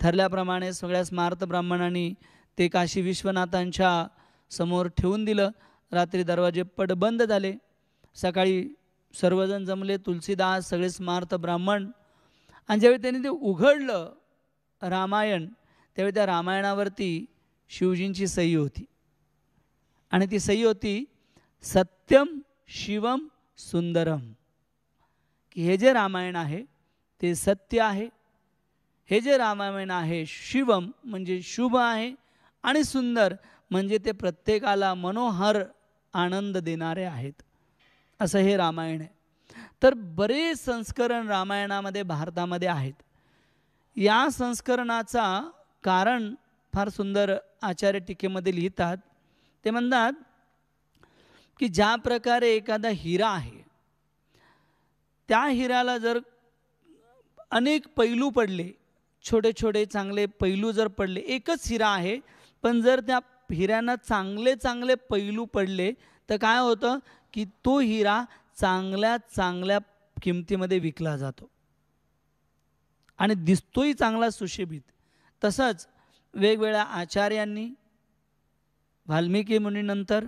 ठरल्याप्रमाणे सगळ्या स्मार्त ब्राह्मणांनी ते काशी विश्वनाथांच्या समोर ठेवून दिलं रात्री दरवाजे बंद झाले सकाळी सर्वजण जमले तुलसीदास सगळे स्मार्थ ब्राह्मण आणि ज्यावेळी त्यांनी ते उघडलं रामायण त्यावेळी त्या रामायणावरती शिवजींची सही होती आणि ती सही होती सत्यम शिवम सुंदरम की हे जे रामायण आहे ते सत्य आहे हे जे रामायण आहे शिवम म्हणजे शुभ आहे आणि सुंदर म्हणजे ते प्रत्येकाला मनोहर आनंद देणारे आहेत असं हे रामायण आहे तर बरेच संस्करण रामायणामध्ये भारतामध्ये आहेत या संस्करणाचा कारण फार सुंदर आचार्य टीकेमध्ये लिहितात ते म्हणतात की ज्या प्रकारे एखादा हिरा आहे त्या हिराला जर अनेक पैलू पडले छोटे छोटे चांगले पैलू जर पडले एकच हिरा आहे पण जर त्या हिऱ्यांना चांगले चांगले पैलू पडले तर काय होतं की तो हिरा चांगल्या चांगल्या किमतीमध्ये विकला जातो आणि दिसतोही चांगला सुशोभित तसंच वेगवेगळ्या आचार्यांनी वाल्मिकी मुनीनंतर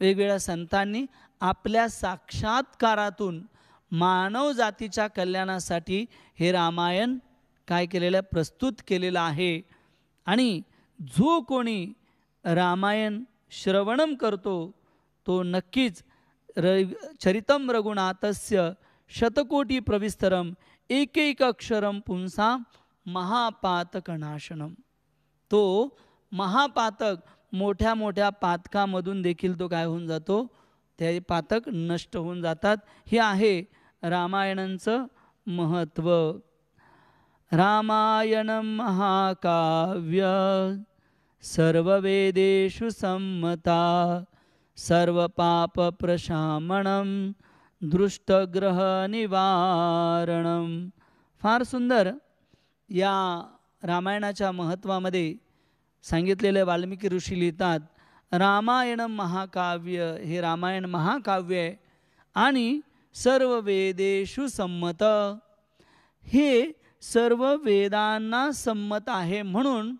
वेगवेगळ्या संतांनी आपल्या साक्षात्कारातून मानव जातीच्या कल्याणासाठी हे रामायण काय केलेलं प्रस्तुत केलेलं आहे आणि जो कोणी रामायण श्रवणम करतो तो नक्कीच र चरितम रघुनाथस्य शतकोटी प्रविस्तरम एकेक अक्षरम पुंसा महापातकनाशनम तो महापातक मोठ्या मोठ्या पातकामधून देखील तो काय होऊन जातो ते पातक नष्ट होऊन जातात हे आहे रामायणांचं महत्त्व रामायणं महाकाव्य सर्ववेदेषु सम्मता दृष्टग्रह निवारण फार सुंदर या रामायणाच्या महत्त्वामध्ये सांगितलेले वाल्मिकी ऋषी लिहितात रामायण महाकाव्य हे रामायण महाकाव्य आहे आणि सर्व वेदेशु संमत हे सर्व वेदांना संमत आहे म्हणून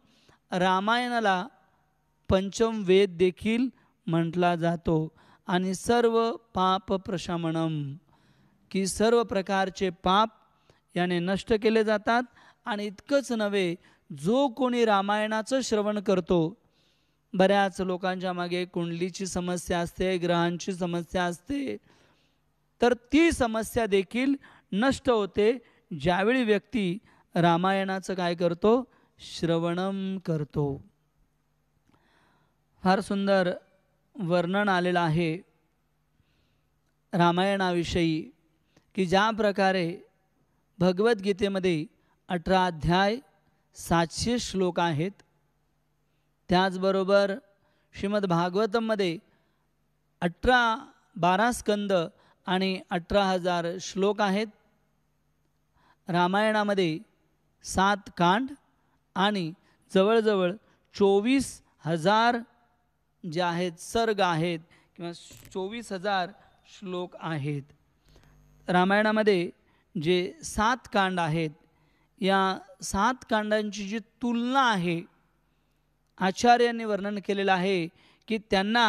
रामायणाला पंचम वेद देखील म्हटला जातो आणि सर्व पाप प्रशमनम की सर्व प्रकारचे पाप याने नष्ट केले जातात आणि इतकंच नव्हे जो कोणी रामायणाचं श्रवण करतो बऱ्याच लोकांच्या मागे कुंडलीची समस्या असते ग्रहांची समस्या असते तर ती समस्या देखील नष्ट होते ज्यावेळी व्यक्ती रामायणाचं काय करतो श्रवणम करतो फार सुंदर वर्णन आलेलं आहे रामायणाविषयी की ज्या प्रकारे भगवद्गीतेमध्ये अठरा अध्याय सातशे श्लोक आहेत त्याचबरोबर श्रीमद अठरा बारा स्कंद आणि अठरा हजार श्लोक आहेत रामायणामध्ये सात कांड आणि जवळजवळ चोवीस हजार जे आहेत सर्ग आहेत किंवा चोवीस हजार श्लोक आहेत रामायणामध्ये जे सात कांड आहेत या सात कांडांची जी तुलना आहे आचार्यांनी वर्णन केलेलं आहे की त्यांना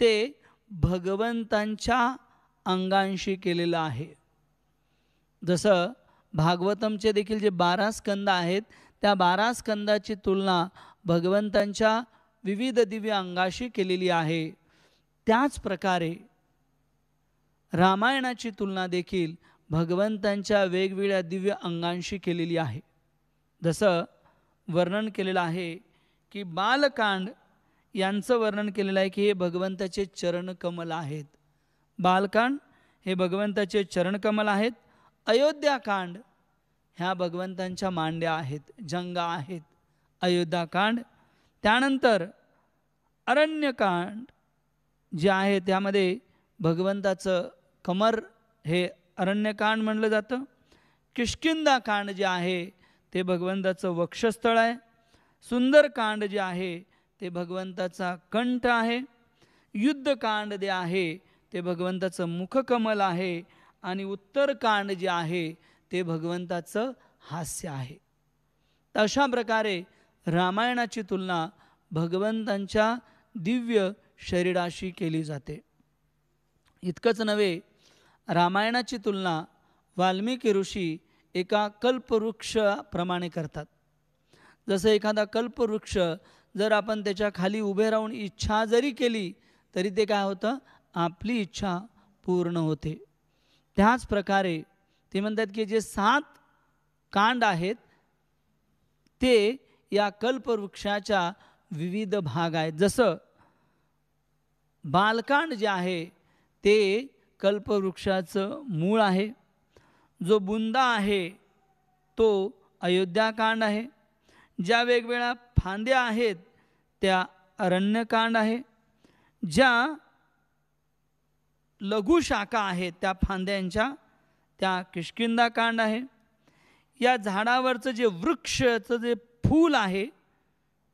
ते भगवंतांच्या अंगांशी केलेलं आहे जसं भागवतमचे देखील जे बारा स्कंद आहेत त्या बारा स्कंदाची तुलना भगवंतांच्या विविध दिव्य अंगाशी केलेली आहे त्याच प्रकारे रामायणाची तुलना देखील भगवंतांच्या वेगवेगळ्या दिव्य अंगांशी केलेली आहे जसं वर्णन केलेलं आहे की बालकांड यांचं वर्णन केलेलं आहे की हे भगवंताचे चरणकमल आहेत बालकांड हे भगवंताचे चरणकमल आहेत अयोध्याकांड ह्या भगवंतांच्या मांड्या आहेत जंगा आहेत अयोध्याकांड त्यानंतर अरण्यकांड जे आहे त्यामध्ये भगवंताचं कमर हे अरण्यकांड म्हणलं जातं किष्किंदाकांड जे आहे ते भगवंताचं वक्षस्थळ आहे सुंदरकांड जे आहे ते भगवंताचा कंठ आहे युद्धकांड जे आहे ते भगवंताचं मुखकमल आहे आणि उत्तरकांड जे आहे ते भगवंताचं हास्य आहे अशा प्रकारे रामायणाची तुलना भगवंतांच्या दिव्य शरीराशी केली जाते इतकंच नव्हे रामायणाची तुलना वाल्मिकी ऋषी एका कल्पवृक्षाप्रमाणे करतात जसं एखादा कल्पवृक्ष जर आपण त्याच्या खाली उभे राहून इच्छा जरी केली तरी ते काय होतं आपली इच्छा पूर्ण होते त्याच प्रकारे ते म्हणतात की जे सात कांड आहेत ते या कल्पवृक्षाच्या विविध भाग आहेत जसं बालकांड जे आहे ते कल्पवृक्षाचं मूळ आहे जो बुंदा आहे तो अयोध्याकांड आहे ज्या वेगवेगळ्या फांद्या आहेत त्या अरण्यकांड आहे ज्या लघु शाखा आहेत त्या फांद्यांच्या त्या किशकिंदा कांड आहे या झाडावरचं जे वृक्षचं जे फूल आहे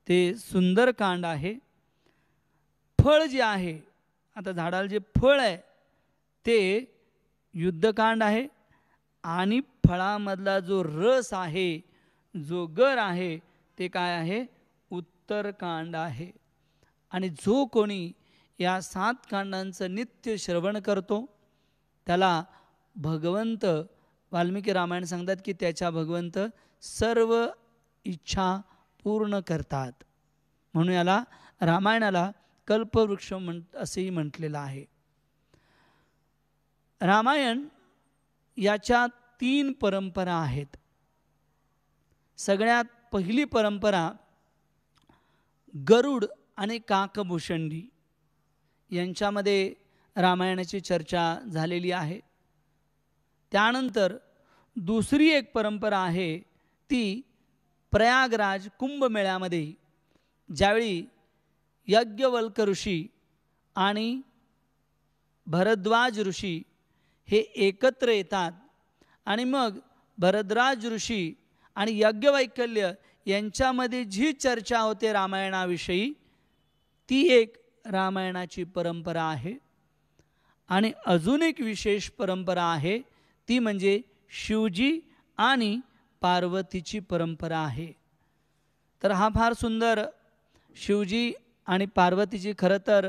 ते सुंदरकांड आहे फळ जे आहे आता झाडाला जे फळ आहे ते युद्धकांड आहे आणि फळामधला जो रस आहे जो गर आहे ते काय आहे उत्तरकांड आहे आणि जो कोणी या सात कांडांचं नित्य श्रवण करतो त्याला भगवंत वाल्मिकी रामायण सांगतात की त्याच्या भगवंत सर्व इच्छा पूर्ण करतात म्हणून याला रामायणाला कल्पवृक्ष म्हण असेही म्हटलेलं आहे रामायण याच्या तीन परंपरा आहेत सगळ्यात पहिली परंपरा गरुड आणि काकभूषंडी यांच्यामध्ये रामायणाची चर्चा झालेली आहे त्यानंतर दुसरी एक परंपरा आहे ती प्रयागराज कुंभमेळ्यामध्ये ज्यावेळी यज्ञवल्क ऋषी आणि भरद्वाज ऋषी हे एकत्र येतात आणि मग भरद्वाज ऋषी आणि यज्ञवैकल्य यांच्यामध्ये जी चर्चा होते रामायणाविषयी ती एक रामायणाची परंपरा आहे आणि अजून एक विशेष परंपरा आहे ती म्हणजे शिवजी आणि पार्वतीची परंपरा आहे तर हा फार सुंदर शिवजी आणि पार्वतीची खरं तर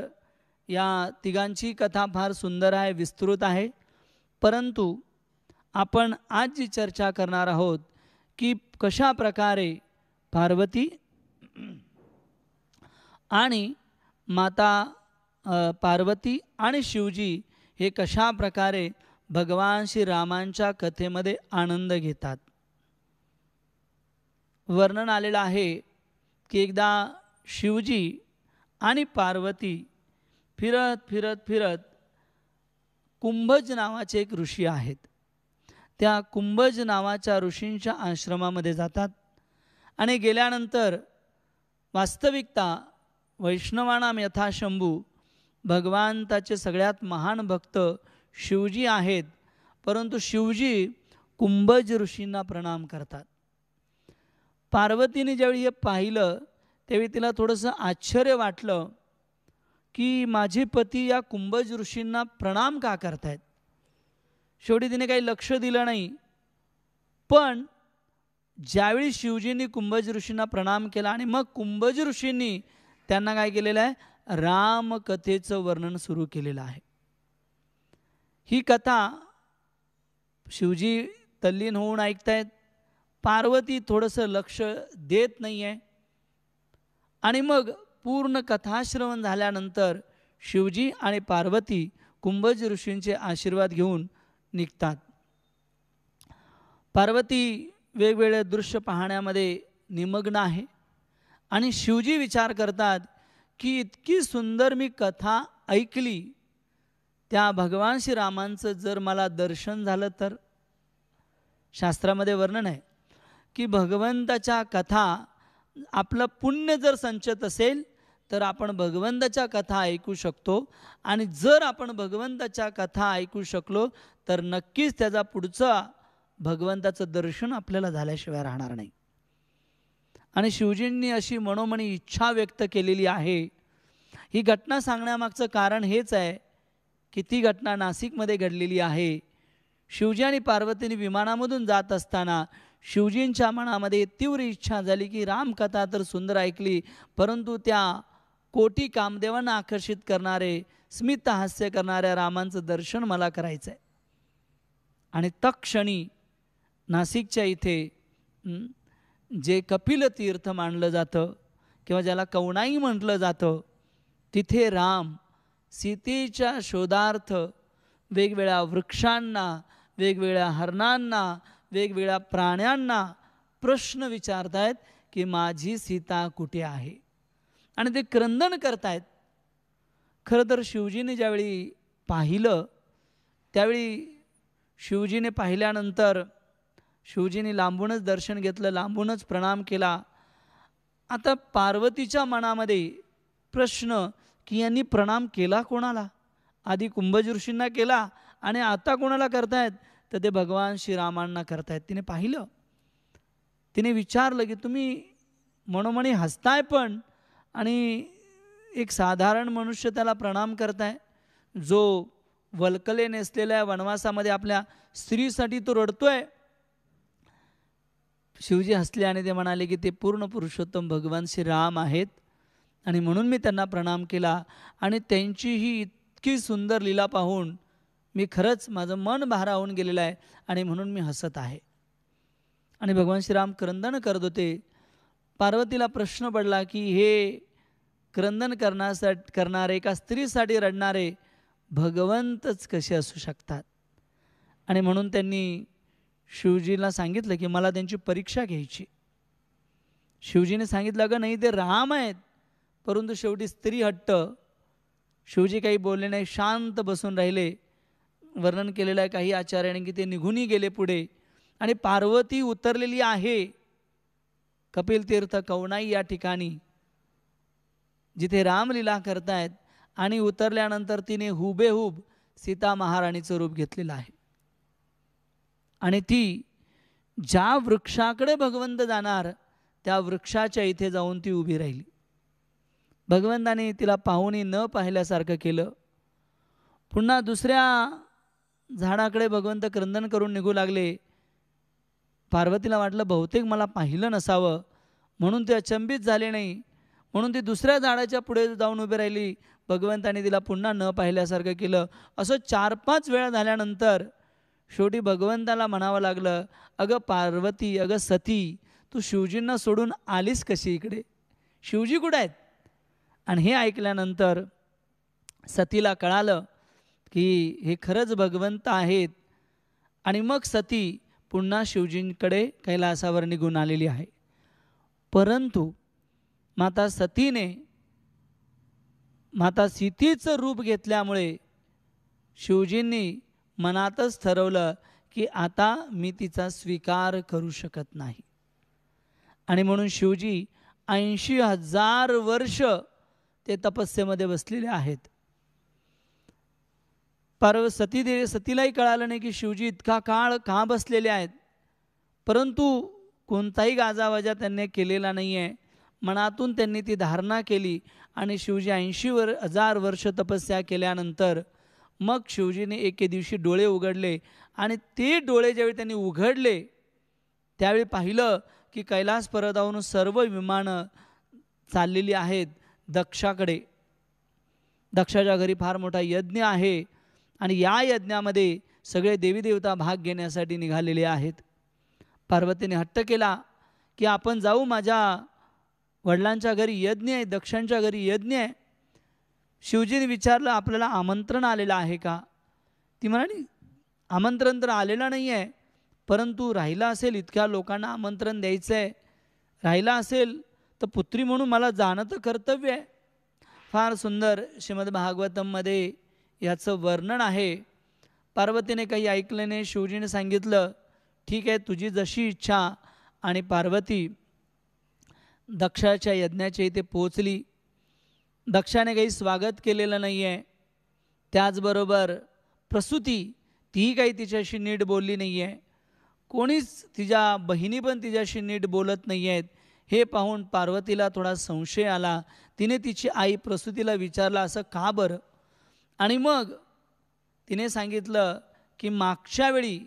या तिघांची कथा फार सुंदर आहे विस्तृत आहे परंतु आपण आज जी चर्चा करणार आहोत की कशा प्रकारे पार्वती आणि माता पार्वती आणि शिवजी हे कशा प्रकारे भगवान श्रीरामांच्या कथेमध्ये आनंद घेतात वर्णन आलेलं आहे की एकदा शिवजी आणि पार्वती फिरत फिरत फिरत कुंभज नावाचे एक ऋषी आहेत त्या कुंभज नावाच्या ऋषींच्या आश्रमामध्ये जातात आणि गेल्यानंतर वास्तविकता वैष्णवानाम यथा शंभू भगवंताचे सगळ्यात महान भक्त शिवजी आहेत परंतु शिवजी कुंभज ऋषींना प्रणाम करतात पार्वतीने ज्यावेळी हे पाहिलं त्यावेळी तिला थोडंसं आश्चर्य वाटलं की माझे पती या कुंभज ऋषींना प्रणाम का करतायत शेवटी तिने काही लक्ष दिलं नाही पण ज्यावेळी शिवजींनी कुंभज ऋषींना प्रणाम केला आणि मग कुंभज ऋषींनी त्यांना काय केलेलं आहे रामकथेचं वर्णन सुरू केलेलं आहे ही कथा शिवजी तल्लीन होऊन ऐकतायत पार्वती थोडंसं लक्ष देत नाही आहे आणि मग पूर्ण कथाश्रवण झाल्यानंतर शिवजी आणि पार्वती कुंभज ऋषींचे आशीर्वाद घेऊन निघतात पार्वती वेगवेगळ्या दृश्य पाहण्यामध्ये निमग्न आहे आणि शिवजी विचार करतात की इतकी सुंदर मी कथा ऐकली त्या भगवान श्रीरामांचं जर मला दर्शन झालं तर शास्त्रामध्ये वर्णन आहे की भगवंताच्या कथा आपलं पुण्य जर संचत असेल तर आपण भगवंताच्या कथा ऐकू शकतो आणि जर आपण भगवंताच्या कथा ऐकू शकलो तर नक्कीच त्याचा पुढचा भगवंताचं दर्शन आपल्याला झाल्याशिवाय राहणार नाही आणि शिवजींनी अशी मनोमनी इच्छा व्यक्त केलेली आहे ही घटना सांगण्यामागचं कारण हेच आहे की ती घटना नाशिकमध्ये घडलेली आहे शिवजी आणि पार्वतीने विमानामधून जात असताना शिवजींच्या मनामध्ये तीव्र इच्छा झाली की रामकथा तर सुंदर ऐकली परंतु त्या कोटी कामदेवांना आकर्षित करणारे स्मित हास्य करणाऱ्या रामांचं दर्शन मला करायचं आहे आणि तक्षणी नाशिकच्या इथे जे कपिलतीर्थ मानलं जातं किंवा ज्याला कवणाई म्हटलं जातं तिथे राम सीतेच्या शोधार्थ वेगवेगळ्या वृक्षांना वेगवेगळ्या हरणांना वेगवेगळ्या प्राण्यांना प्रश्न विचारतायत की माझी सीता कुठे आहे आणि ते क्रंदन करतायत खरं तर शिवजीने ज्यावेळी पाहिलं त्यावेळी शिवजीने पाहिल्यानंतर शिवजीने लांबूनच दर्शन घेतलं लांबूनच प्रणाम केला आता पार्वतीच्या मनामध्ये प्रश्न की यांनी प्रणाम केला कोणाला आधी कुंभज केला आणि आता कोणाला करतायत तर ते भगवान श्रीरामांना करतायत तिने पाहिलं तिने विचारलं की तुम्ही मनोमणी हसताय पण आणि एक साधारण मनुष्य त्याला प्रणाम करताय जो वल्कले नेसलेल्या वनवासामध्ये आपल्या स्त्रीसाठी तो रडतोय शिवजी हसले आणि ते म्हणाले की ते पूर्ण पुरुषोत्तम भगवान श्रीराम आहेत आणि म्हणून मी त्यांना प्रणाम केला आणि त्यांची ही इतकी सुंदर लीला पाहून मी खरंच माझं मन होऊन गेलेलं आहे आणि म्हणून मी हसत आहे आणि भगवान श्रीराम क्रंदन करत होते पार्वतीला प्रश्न पडला की हे क्रंदन करण्यासा करणारे एका स्त्रीसाठी रडणारे भगवंतच कसे असू शकतात आणि म्हणून त्यांनी शिवजीला सांगितलं की मला त्यांची परीक्षा घ्यायची शिवजीने सांगितलं अगं नाही ते राम आहेत परंतु शेवटी स्त्री हट्ट शिवजी काही बोलले नाही शांत बसून राहिले वर्णन केलेलं आहे काही आचार्याने की ते निघूनही गेले पुढे आणि पार्वती उतरलेली आहे कपिल तीर्थ या ठिकाणी जिथे रामलीला करतायत आणि उतरल्यानंतर तिने हुबेहूब सीता महाराणीचं रूप घेतलेलं आहे आणि ती ज्या वृक्षाकडे भगवंत जाणार त्या वृक्षाच्या इथे जाऊन ती उभी राहिली भगवंताने तिला पाहुणे न पाहिल्यासारखं केलं पुन्हा दुसऱ्या झाडाकडे भगवंत क्रंदन करून निघू लागले पार्वतीला वाटलं बहुतेक मला पाहिलं नसावं म्हणून ते अचंबित झाले नाही म्हणून ती दुसऱ्या झाडाच्या पुढे जाऊन उभी राहिली भगवंताने तिला पुन्हा न पाहिल्यासारखं केलं असं चार पाच वेळा झाल्यानंतर शेवटी भगवंताला म्हणावं लागलं अगं पार्वती अगं सती तू शिवजींना सोडून आलीस कशी इकडे शिवजी कुठं आहेत आणि हे ऐकल्यानंतर सतीला कळालं की हे खरंच भगवंत आहेत आणि मग सती पुन्हा शिवजींकडे कैलासावर निघून आलेली आहे परंतु माता सतीने माता सीतीचं रूप घेतल्यामुळे शिवजींनी मनातच ठरवलं की आता मी तिचा स्वीकार करू शकत नाही आणि म्हणून शिवजी ऐंशी हजार वर्ष ते तपस्येमध्ये बसलेले आहेत पार्व सतीदे सतीलाही कळालं नाही की शिवजी इतका काळ का बसलेले आहेत परंतु कोणताही गाजावाजा त्यांनी केलेला नाही आहे मनातून त्यांनी ती धारणा केली आणि शिवजी ऐंशी वर हजार वर्ष तपस्या केल्यानंतर मग शिवजीने एके दिवशी डोळे उघडले आणि ते डोळे ज्यावेळी त्यांनी उघडले त्यावेळी पाहिलं की कैलास पर्वतावरून सर्व विमानं चाललेली आहेत दक्षाकडे दक्षाच्या घरी फार मोठा यज्ञ आहे आणि या यज्ञामध्ये सगळे देवी देवता भाग घेण्यासाठी निघालेले आहेत पार्वतीने हट्ट केला की आपण जाऊ माझ्या वडिलांच्या घरी यज्ञ आहे दक्षांच्या घरी यज्ञ आहे शिवजीने विचारलं आपल्याला आमंत्रण आलेलं आहे का ती म्हणाली आमंत्रण तर आलेलं नाही आहे परंतु राहिला असेल इतक्या लोकांना आमंत्रण द्यायचं आहे राहिलं असेल तर पुत्री म्हणून मला जाणं तर कर्तव्य आहे फार सुंदर श्रीमद भागवतममध्ये याचं वर्णन आहे पार्वतीने काही ऐकलं नाही शिवजीने सांगितलं ठीक आहे तुझी जशी इच्छा आणि पार्वती दक्षाच्या यज्ञाच्या इथे पोचली दक्षाने काही स्वागत केलेलं नाही आहे त्याचबरोबर प्रसूती तीही काही तिच्याशी नीट बोलली नाही आहे कोणीच तिच्या बहिणी पण तिच्याशी नीट बोलत नाही आहेत हे पाहून पार्वतीला थोडा संशय आला तिने तिची आई प्रसूतीला विचारला असं का बरं आणि मग तिने सांगितलं की मागच्या वेळी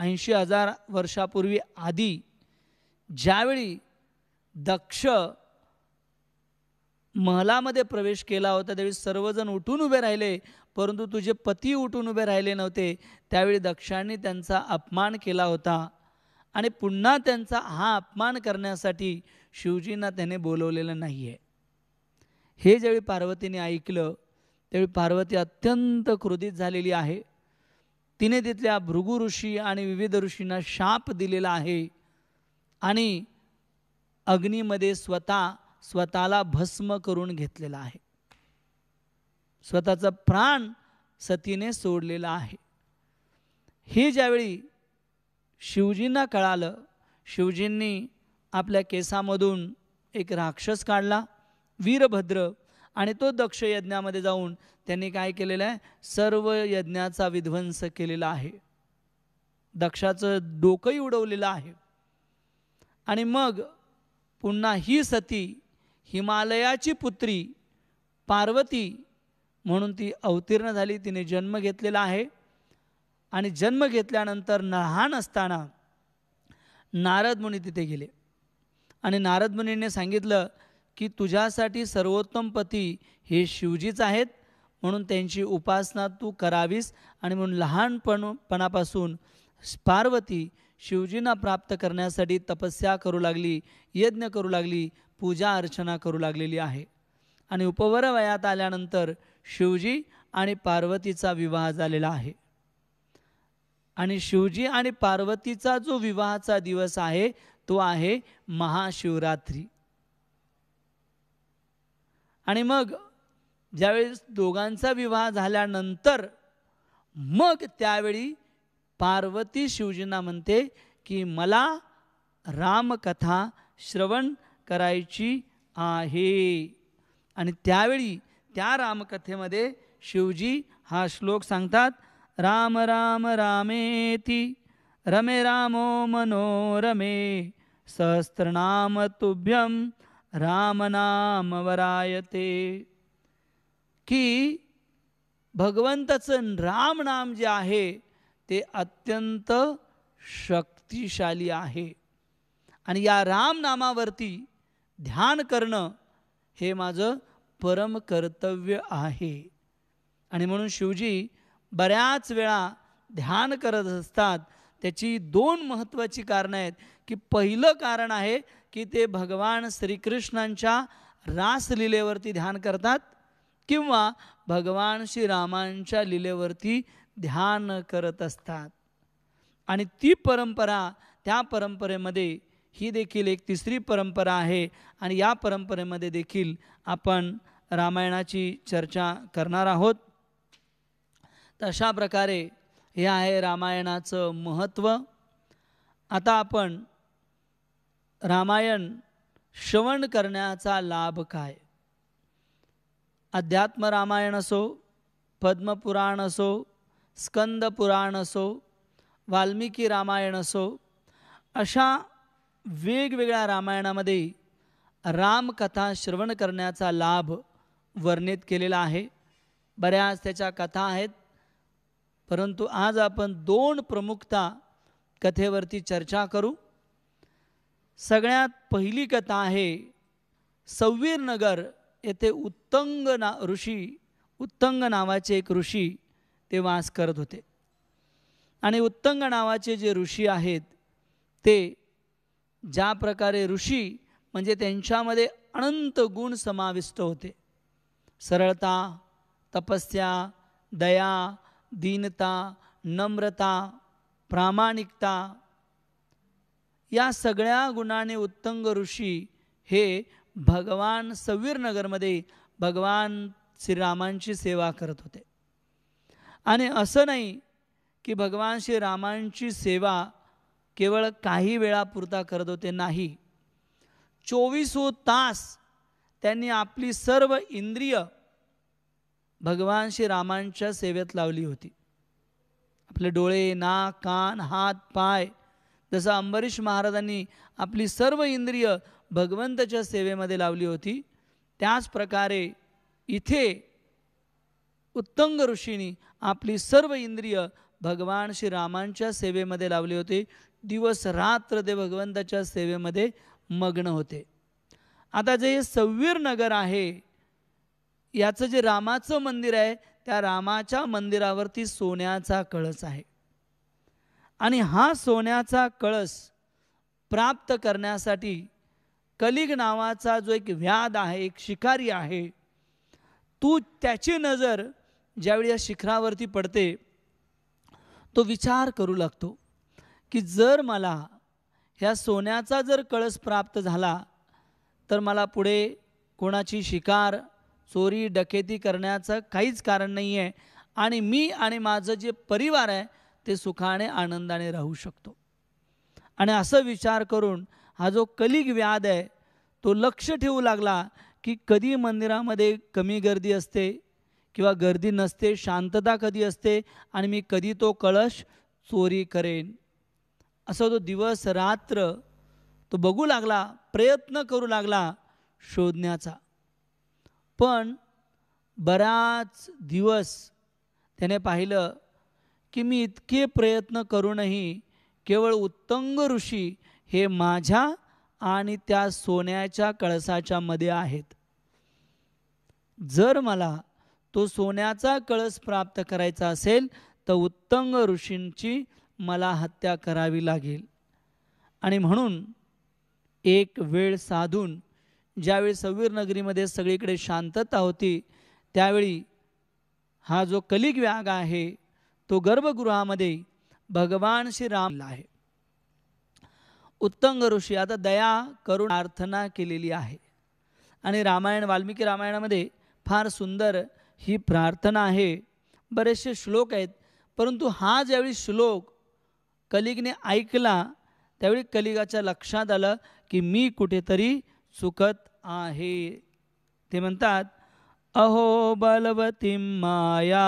ऐंशी हजार वर्षापूर्वी आधी ज्यावेळी दक्ष महलामध्ये प्रवेश केला होता त्यावेळी सर्वजण उठून उभे राहिले परंतु तुझे पती उठून उभे राहिले नव्हते त्यावेळी दक्षांनी त्यांचा अपमान केला होता आणि पुन्हा त्यांचा हा अपमान करण्यासाठी शिवजींना त्याने बोलवलेलं नाही आहे हे ज्यावेळी पार्वतीने ऐकलं त्यावेळी पार्वती अत्यंत क्रोधित झालेली आहे तिने तिथल्या भृगु ऋषी आणि विविध ऋषींना शाप दिलेला आहे आणि अग्नीमध्ये स्वतः स्वतःला भस्म करून घेतलेला आहे स्वतःचा प्राण सतीने सोडलेला आहे हे ज्यावेळी शिवजींना कळालं शिवजींनी आपल्या केसामधून एक राक्षस काढला वीरभद्र आणि तो दक्ष यज्ञामध्ये जाऊन त्यांनी काय केलेलं आहे सर्व यज्ञाचा विध्वंस केलेला आहे दक्षाचं डोकंही उडवलेलं आहे आणि मग पुन्हा ही सती हिमालयाची पुत्री पार्वती म्हणून ती अवतीर्ण झाली तिने जन्म घेतलेला आहे आणि जन्म घेतल्यानंतर लहान असताना नारद मुनी तिथे गेले आणि नारद मुनीने सांगितलं की तुझ्यासाठी सर्वोत्तम पती हे शिवजीच आहेत म्हणून त्यांची उपासना तू करावीस आणि म्हणून लहानपणपणापासून पार्वती शिवजींना प्राप्त करण्यासाठी तपस्या करू लागली यज्ञ करू लागली पूजा अर्चना करू लागलेली आहे आणि उपवर वयात आल्यानंतर शिवजी आणि पार्वतीचा विवाह झालेला आहे आणि शिवजी आणि पार्वतीचा जो विवाहाचा दिवस आहे तो आहे महाशिवरात्री आणि मग ज्यावेळेस दोघांचा विवाह झाल्यानंतर मग त्यावेळी पार्वती शिवजींना म्हणते की मला रामकथा श्रवण करायची आहे आणि त्यावेळी त्या रामकथेमध्ये शिवजी हा श्लोक सांगतात राम राम रामेती रमे रामो मनोरमे सहस्रनाम तुभ्यम रामनाम वरायते की भगवंताचं राम नाम जे आहे ते अत्यंत शक्तिशाली आहे आणि या रामनामावरती ध्यान करणं हे माझं परम कर्तव्य आहे आणि म्हणून शिवजी बऱ्याच वेळा ध्यान करत असतात त्याची दोन महत्त्वाची कारणं आहेत की पहिलं कारण आहे की ते भगवान श्रीकृष्णांच्या रासलीलेवरती ध्यान करतात किंवा भगवान श्रीरामांच्या लीलेवरती ध्यान करत असतात आणि ती परंपरा त्या परंपरेमध्ये ही देखील एक तिसरी परंपरा आहे आणि या परंपरेमध्ये देखील आपण रामायणाची चर्चा करणार आहोत तशा प्रकारे हे आहे रामायणाचं महत्त्व आता आपण रामायण श्रवण करण्याचा लाभ काय अध्यात्म रामायण असो पद्मपुराण असो स्कंद पुराण असो वाल्मिकी रामायण असो अशा वेगवेगळ्या रामायणामध्ये रामकथा श्रवण करण्याचा लाभ वर्णित केलेला आहे बऱ्याच त्याच्या कथा आहेत परंतु आज आपण दोन प्रमुखता कथेवरती चर्चा करू सगळ्यात पहिली कथा आहे सव्वीरनगर येथे उत्तंग ना ऋषी उत्तंग नावाचे एक ऋषी ते वास करत होते आणि उत्तंग नावाचे जे ऋषी आहेत ते ज्या प्रकारे ऋषी म्हणजे त्यांच्यामध्ये अनंत गुण समाविष्ट होते सरळता तपस्या दया दीनता नम्रता प्रामाणिकता या सगळ्या गुणाने उत्तंग ऋषी हे भगवान सवीरनगरमध्ये भगवान श्रीरामांची सेवा करत होते आणि असं नाही की भगवान श्रीरामांची सेवा केवळ काही वेळा पुरता करत होते नाही चोवीसो तास त्यांनी आपली सर्व इंद्रिय भगवान श्री रामांच्या सेवेत लावली होती आपले डोळे नाक कान हात पाय जसं अंबरीश महाराजांनी आपली सर्व इंद्रिय भगवंताच्या सेवेमध्ये लावली होती त्याच प्रकारे इथे उत्तंग ऋषींनी आपली सर्व इंद्रिय भगवान श्रीरामांच्या सेवेमध्ये लावली होती दिवस रात्र ते भगवंताच्या सेवेमध्ये मग्न होते आता जे सव्वीर नगर आहे याचं जे रामाचं मंदिर आहे त्या रामाच्या मंदिरावरती सोन्याचा कळस आहे आणि हा सोन्याचा कळस प्राप्त करण्यासाठी कलिग नावाचा जो एक व्याध आहे एक शिकारी आहे तू त्याची नजर ज्यावेळी या शिखरावरती पडते तो विचार करू लागतो की जर मला ह्या सोन्याचा जर कळस प्राप्त झाला तर मला पुढे कोणाची शिकार चोरी डकेती करण्याचं काहीच कारण नाही आहे आणि मी आणि माझं जे परिवार आहे ते सुखाने आनंदाने राहू शकतो आणि असं विचार करून हा जो कलिग व्याध आहे तो लक्ष ठेवू लागला की कधी मंदिरामध्ये कमी गर्दी असते किंवा गर्दी नसते शांतता कधी असते आणि मी कधी तो कळश चोरी करेन असा तो दिवस रात्र तो बघू लागला प्रयत्न करू लागला शोधण्याचा पण बराच दिवस त्याने पाहिलं की मी इतके प्रयत्न करूनही केवळ उत्तंग ऋषी हे माझ्या आणि त्या सोन्याच्या कळसाच्या मध्ये आहेत जर मला तो सोन्याचा कळस प्राप्त करायचा असेल तर उत्तंग ऋषींची मला हत्या करावी लागेल आणि म्हणून एक वेळ साधून ज्यावेळी सव्वीर नगरीमध्ये सगळीकडे शांतता होती त्यावेळी हा जो कलिक व्याग आहे तो गर्भगृहामध्ये भगवान श्रीरामला आहे उत्तंग ऋषी आता दया करून प्रार्थना केलेली आहे आणि रामायण वाल्मिकी रामायणामध्ये फार सुंदर ही प्रार्थना आहे बरेचसे श्लोक आहेत परंतु हा ज्यावेळी श्लोक कलिगने ऐकला त्यावेळी कलिगाच्या लक्षात आलं की मी कुठेतरी चुकत आहे ते म्हणतात अहो बलवती माया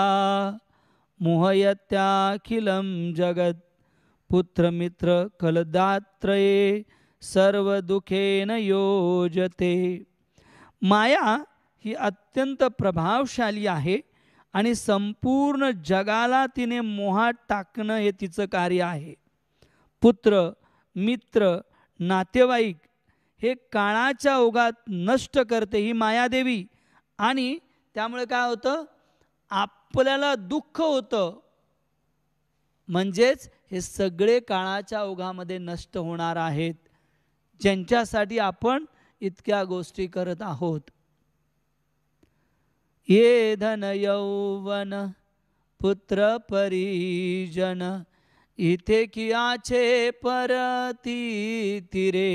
मोहयत्याखिलं जगत पुत्रमित्र कलदात्रये सर्व दुखेन योजते माया ही अत्यंत प्रभावशाली आहे आणि संपूर्ण जगाला तिने मोहात टाकणं हे तिचं कार्य आहे पुत्र मित्र नातेवाईक हे काळाच्या ओघात नष्ट करते ही मायादेवी आणि त्यामुळे काय होतं आपल्याला दुःख होतं म्हणजेच हे सगळे काळाच्या ओघामध्ये नष्ट होणार आहेत ज्यांच्यासाठी आपण इतक्या गोष्टी करत आहोत ये धन यौवन पुत्र परिजन इथे कियाचे परती तिरे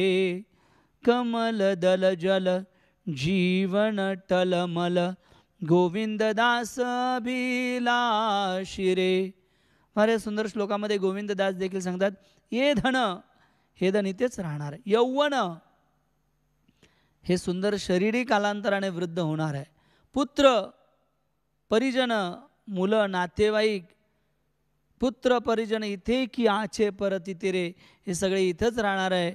कमल दल जल जीवन टलमल गोविंद दास शिरे अरे सुंदर श्लोकामध्ये गोविंद दास देखील सांगतात ये धन हे धन इथेच राहणार यौवन हे सुंदर शरीरी कालांतराने वृद्ध होणार आहे पुत्र परिजन मुलं नातेवाईक पुत्र परिजन इथे की आचे परत इथे रे हे सगळे इथंच राहणार आहे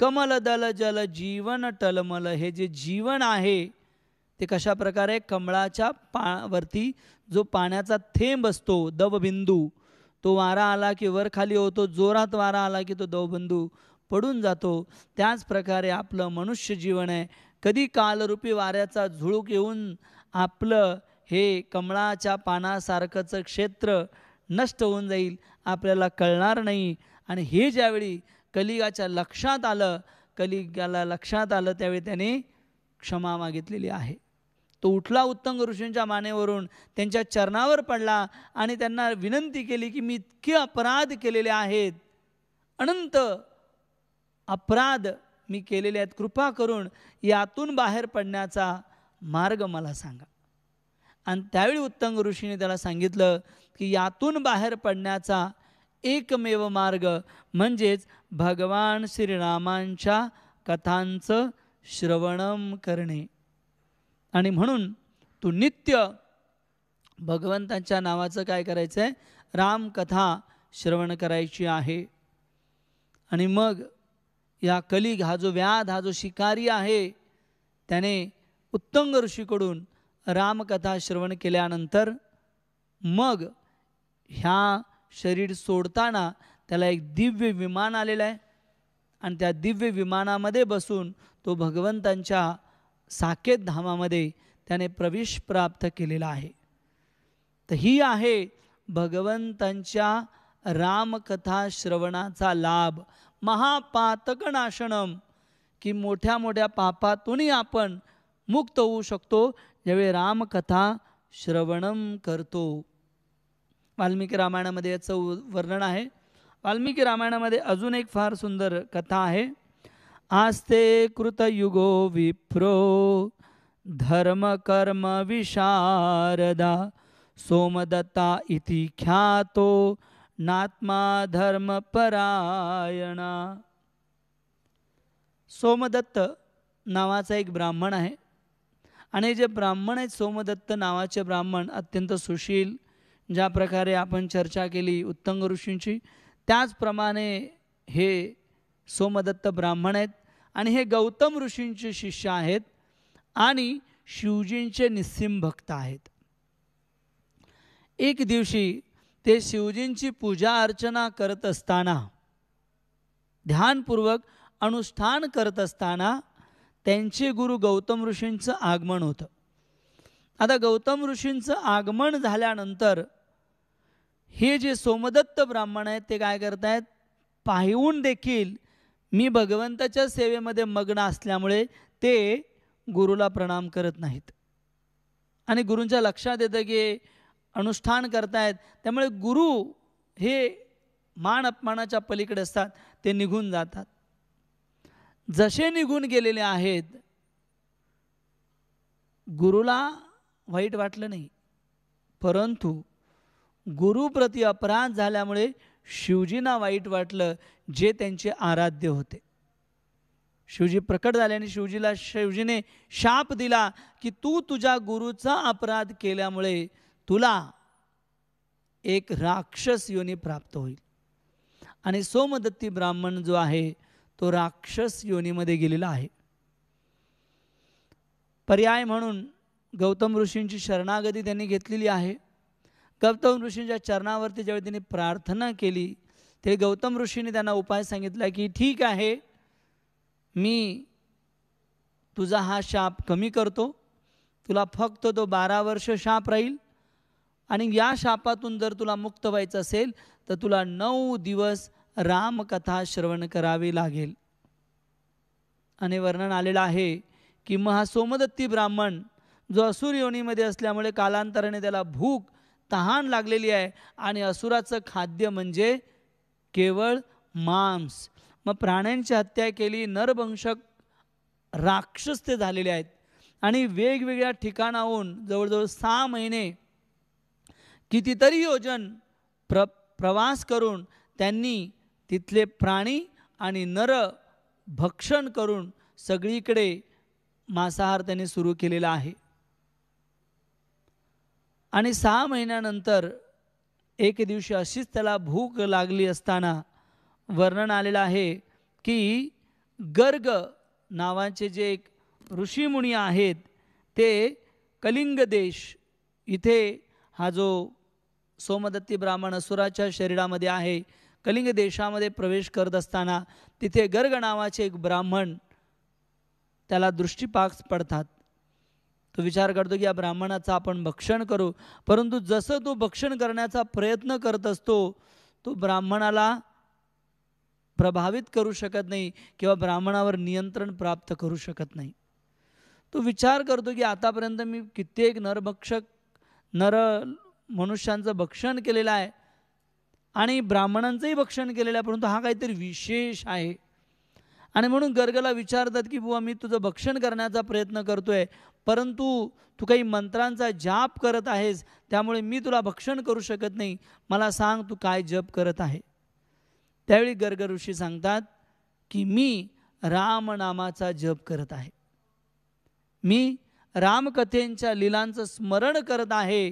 कमल दल जल जीवन टलमल हे जे जीवन आहे ते कशा प्रकारे कमळाच्या वरती जो पाण्याचा थेंब असतो दवबिंदू तो वारा आला की वर खाली होतो जोरात वारा आला की तो दवबिंदू पडून जातो त्याच प्रकारे आपलं मनुष्य जीवन आहे कधी कालरूपी वाऱ्याचा झुळूक येऊन आपलं हे कमळाच्या पानासारखंचं क्षेत्र नष्ट होऊन जाईल आपल्याला कळणार नाही आणि हे ज्यावेळी कलिगाच्या लक्षात आलं कलिगाला लक्षात आलं त्यावेळी त्याने क्षमा मागितलेली आहे तो उठला उत्तंग ऋषींच्या मानेवरून त्यांच्या चरणावर पडला आणि त्यांना विनंती केली की मी इतके अपराध केलेले आहेत अनंत अपराध मी केलेले आहेत कृपा करून यातून बाहेर पडण्याचा मार्ग मला सांगा आणि त्यावेळी उत्तंग ऋषीने त्याला सांगितलं की यातून बाहेर पडण्याचा एकमेव मार्ग म्हणजेच भगवान श्रीरामांच्या कथांचं श्रवणम करणे आणि म्हणून तू नित्य भगवंतांच्या नावाचं काय करायचं आहे रामकथा श्रवण करायची आहे आणि मग या कलिग हा जो व्याध हा जो शिकारी आहे त्याने उत्तंग ऋषीकडून रामकथा श्रवण केल्यानंतर मग ह्या शरीर सोडताना त्याला एक दिव्य विमान आलेलं आहे आणि त्या दिव्य विमानामध्ये बसून तो भगवंतांच्या साकेत धामामध्ये त्याने प्रवेश प्राप्त केलेला आहे तर ही आहे भगवंतांच्या रामकथा श्रवणाचा लाभ महापातकनाशनम की मोठ्या मोठ्या पापातूनही आपण मुक्त होऊ शकतो ज्यावेळी रामकथा श्रवणम करतो वाल्मिकी रामायणामध्ये याचं वर्णन आहे वाल्मिकी रामायणामध्ये अजून एक फार सुंदर कथा आहे आस्ते कृतयुगो विप्रो धर्म कर्म विशारदा सोमदत्ता इति ख्यातो नात्मा परायणा सोमदत्त नावाचा एक ब्राह्मण आहे आणि जे ब्राह्मण आहेत सोमदत्त नावाचे ब्राह्मण अत्यंत सुशील ज्या प्रकारे आपण चर्चा केली उत्तंग ऋषींची त्याचप्रमाणे हे सोमदत्त ब्राह्मण आहेत आणि हे गौतम ऋषींचे शिष्य आहेत आणि शिवजींचे निस्सिम भक्त आहेत एक दिवशी ते शिवजींची पूजा अर्चना करत असताना ध्यानपूर्वक अनुष्ठान करत असताना त्यांचे गुरु गौतम ऋषींचं आगमन होतं आता गौतम ऋषींचं आगमन झाल्यानंतर हे जे सोमदत्त ब्राह्मण आहेत ते काय करत आहेत पाहिवून देखील मी भगवंताच्या सेवेमध्ये मग्न असल्यामुळे ते गुरुला प्रणाम करत नाहीत आणि गुरूंच्या लक्षात येतं की अनुष्ठान करतायत त्यामुळे गुरु हे मान अपमानाच्या पलीकडे असतात ते निघून जातात जसे निघून गेलेले आहेत गुरुला वाईट वाटलं नाही परंतु गुरुप्रती अपराध झाल्यामुळे शिवजींना वाईट वाटलं जे त्यांचे आराध्य होते शिवजी प्रकट झाले आणि शिवजीला शिवजीने शाप दिला की तू तुझ्या गुरुचा अपराध केल्यामुळे तुला एक राक्षस योनी प्राप्त होईल आणि सोमदत्ती ब्राह्मण जो आहे तो राक्षस योनीमध्ये गेलेला आहे पर्याय म्हणून गौतम ऋषींची शरणागती त्यांनी घेतलेली आहे गौतम ऋषींच्या चरणावरती ज्यावेळी त्यांनी प्रार्थना केली ते गौतम ऋषींनी त्यांना उपाय सांगितला की ठीक आहे मी तुझा हा शाप कमी करतो तुला फक्त तो बारा वर्ष शाप राहील आणि या शापातून जर तुला मुक्त व्हायचं असेल तर तुला नऊ दिवस रामकथा श्रवण करावी लागेल आणि वर्णन आलेलं आहे की महा सोमदत्ती ब्राह्मण जो असुर योनीमध्ये असल्यामुळे कालांतराने त्याला भूक तहान लागलेली आहे आणि असुराचं खाद्य म्हणजे केवळ मांस मग प्राण्यांची हत्या केली नरभंशक राक्षस ते झालेले आहेत आणि वेगवेगळ्या ठिकाणाहून जवळजवळ सहा महिने कितीतरी योजन प्र प्रवास करून त्यांनी तिथले प्राणी आणि नर भक्षण करून सगळीकडे मांसाहार त्यांनी सुरू केलेला आहे आणि सहा महिन्यानंतर एक दिवशी अशीच त्याला भूक लागली असताना वर्णन आलेलं आहे की गर्ग नावाचे जे एक ऋषीमुनी आहेत ते कलिंग देश इथे हा जो सोमदत्ती ब्राह्मण असुराच्या शरीरामध्ये आहे कलिंग देशामध्ये प्रवेश करत असताना तिथे गर्ग नावाचे एक ब्राह्मण त्याला दृष्टीपाक पडतात तो विचार करतो की या ब्राह्मणाचा आपण भक्षण करू परंतु जसं तो भक्षण करण्याचा प्रयत्न करत असतो तो ब्राह्मणाला प्रभावित करू शकत नाही किंवा ब्राह्मणावर नियंत्रण प्राप्त करू शकत नाही तो विचार करतो की आतापर्यंत मी कित्येक नरभक्षक नर मनुष्यांचं भक्षण केलेलं आहे आणि ब्राह्मणांचंही भक्षण केलेलं आहे परंतु हा काहीतरी विशेष आहे आणि म्हणून गर्गला विचारतात की बुवा मी तुझं भक्षण करण्याचा प्रयत्न करतो आहे परंतु तू काही मंत्रांचा जाप करत आहेस त्यामुळे मी तुला भक्षण करू शकत नाही मला सांग तू काय जप करत आहे त्यावेळी गर्ग ऋषी सांगतात की मी रामनामाचा जप करत आहे मी रामकथेंच्या लिलांचं स्मरण करत आहे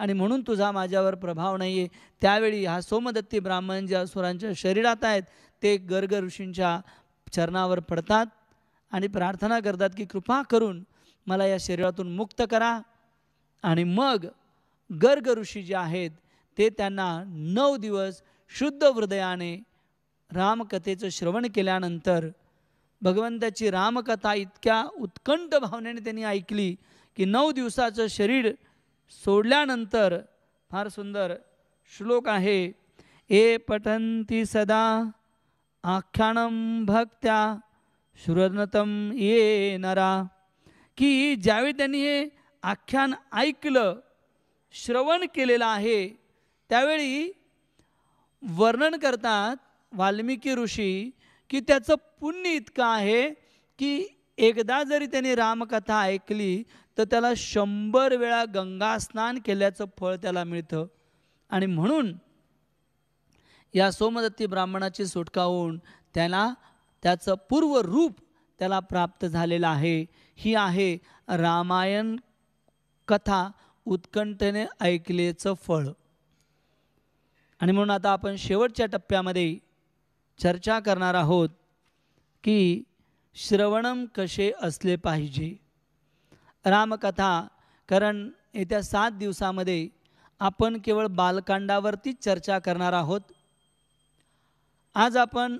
आणि म्हणून तुझा माझ्यावर प्रभाव नाही आहे त्यावेळी हा सोमदत्ती ब्राह्मण ज्या असुरांच्या शरीरात आहेत ते गर्ग ऋषींच्या चरणावर पडतात आणि प्रार्थना करतात की कृपा करून मला या शरीरातून मुक्त करा आणि मग गर्ग ऋषी जे आहेत ते त्यांना नऊ दिवस शुद्ध हृदयाने रामकथेचं श्रवण केल्यानंतर भगवंताची रामकथा इतक्या उत्कंठ भावनेने त्यांनी ऐकली की नऊ दिवसाचं शरीर सोडल्यानंतर फार सुंदर श्लोक आहे ए पठंती सदा आख्यानम भक्त्या श्रुनतम ये नरा की ज्यावेळी त्यांनी हे आख्यान ऐकलं श्रवण केलेलं आहे त्यावेळी वर्णन करतात वाल्मिकी ऋषी की त्याचं पुण्य इतकं आहे की एकदा जरी त्यांनी रामकथा ऐकली तर त्याला शंभर वेळा गंगास्नान केल्याचं फळ त्याला मिळतं आणि म्हणून या सोमदत्ती ब्राह्मणाची सुटका होऊन त्याला त्याचं पूर्व रूप त्याला प्राप्त झालेलं आहे ही आहे रामायण कथा उत्कंठेने ऐकलेचं फळ आणि म्हणून आता आपण शेवटच्या टप्प्यामध्ये चर्चा करणार आहोत की श्रवणम कसे असले पाहिजे रामकथा कारण येत्या सात दिवसामध्ये आपण केवळ बालकांडावरतीच चर्चा करणार आहोत आज आपण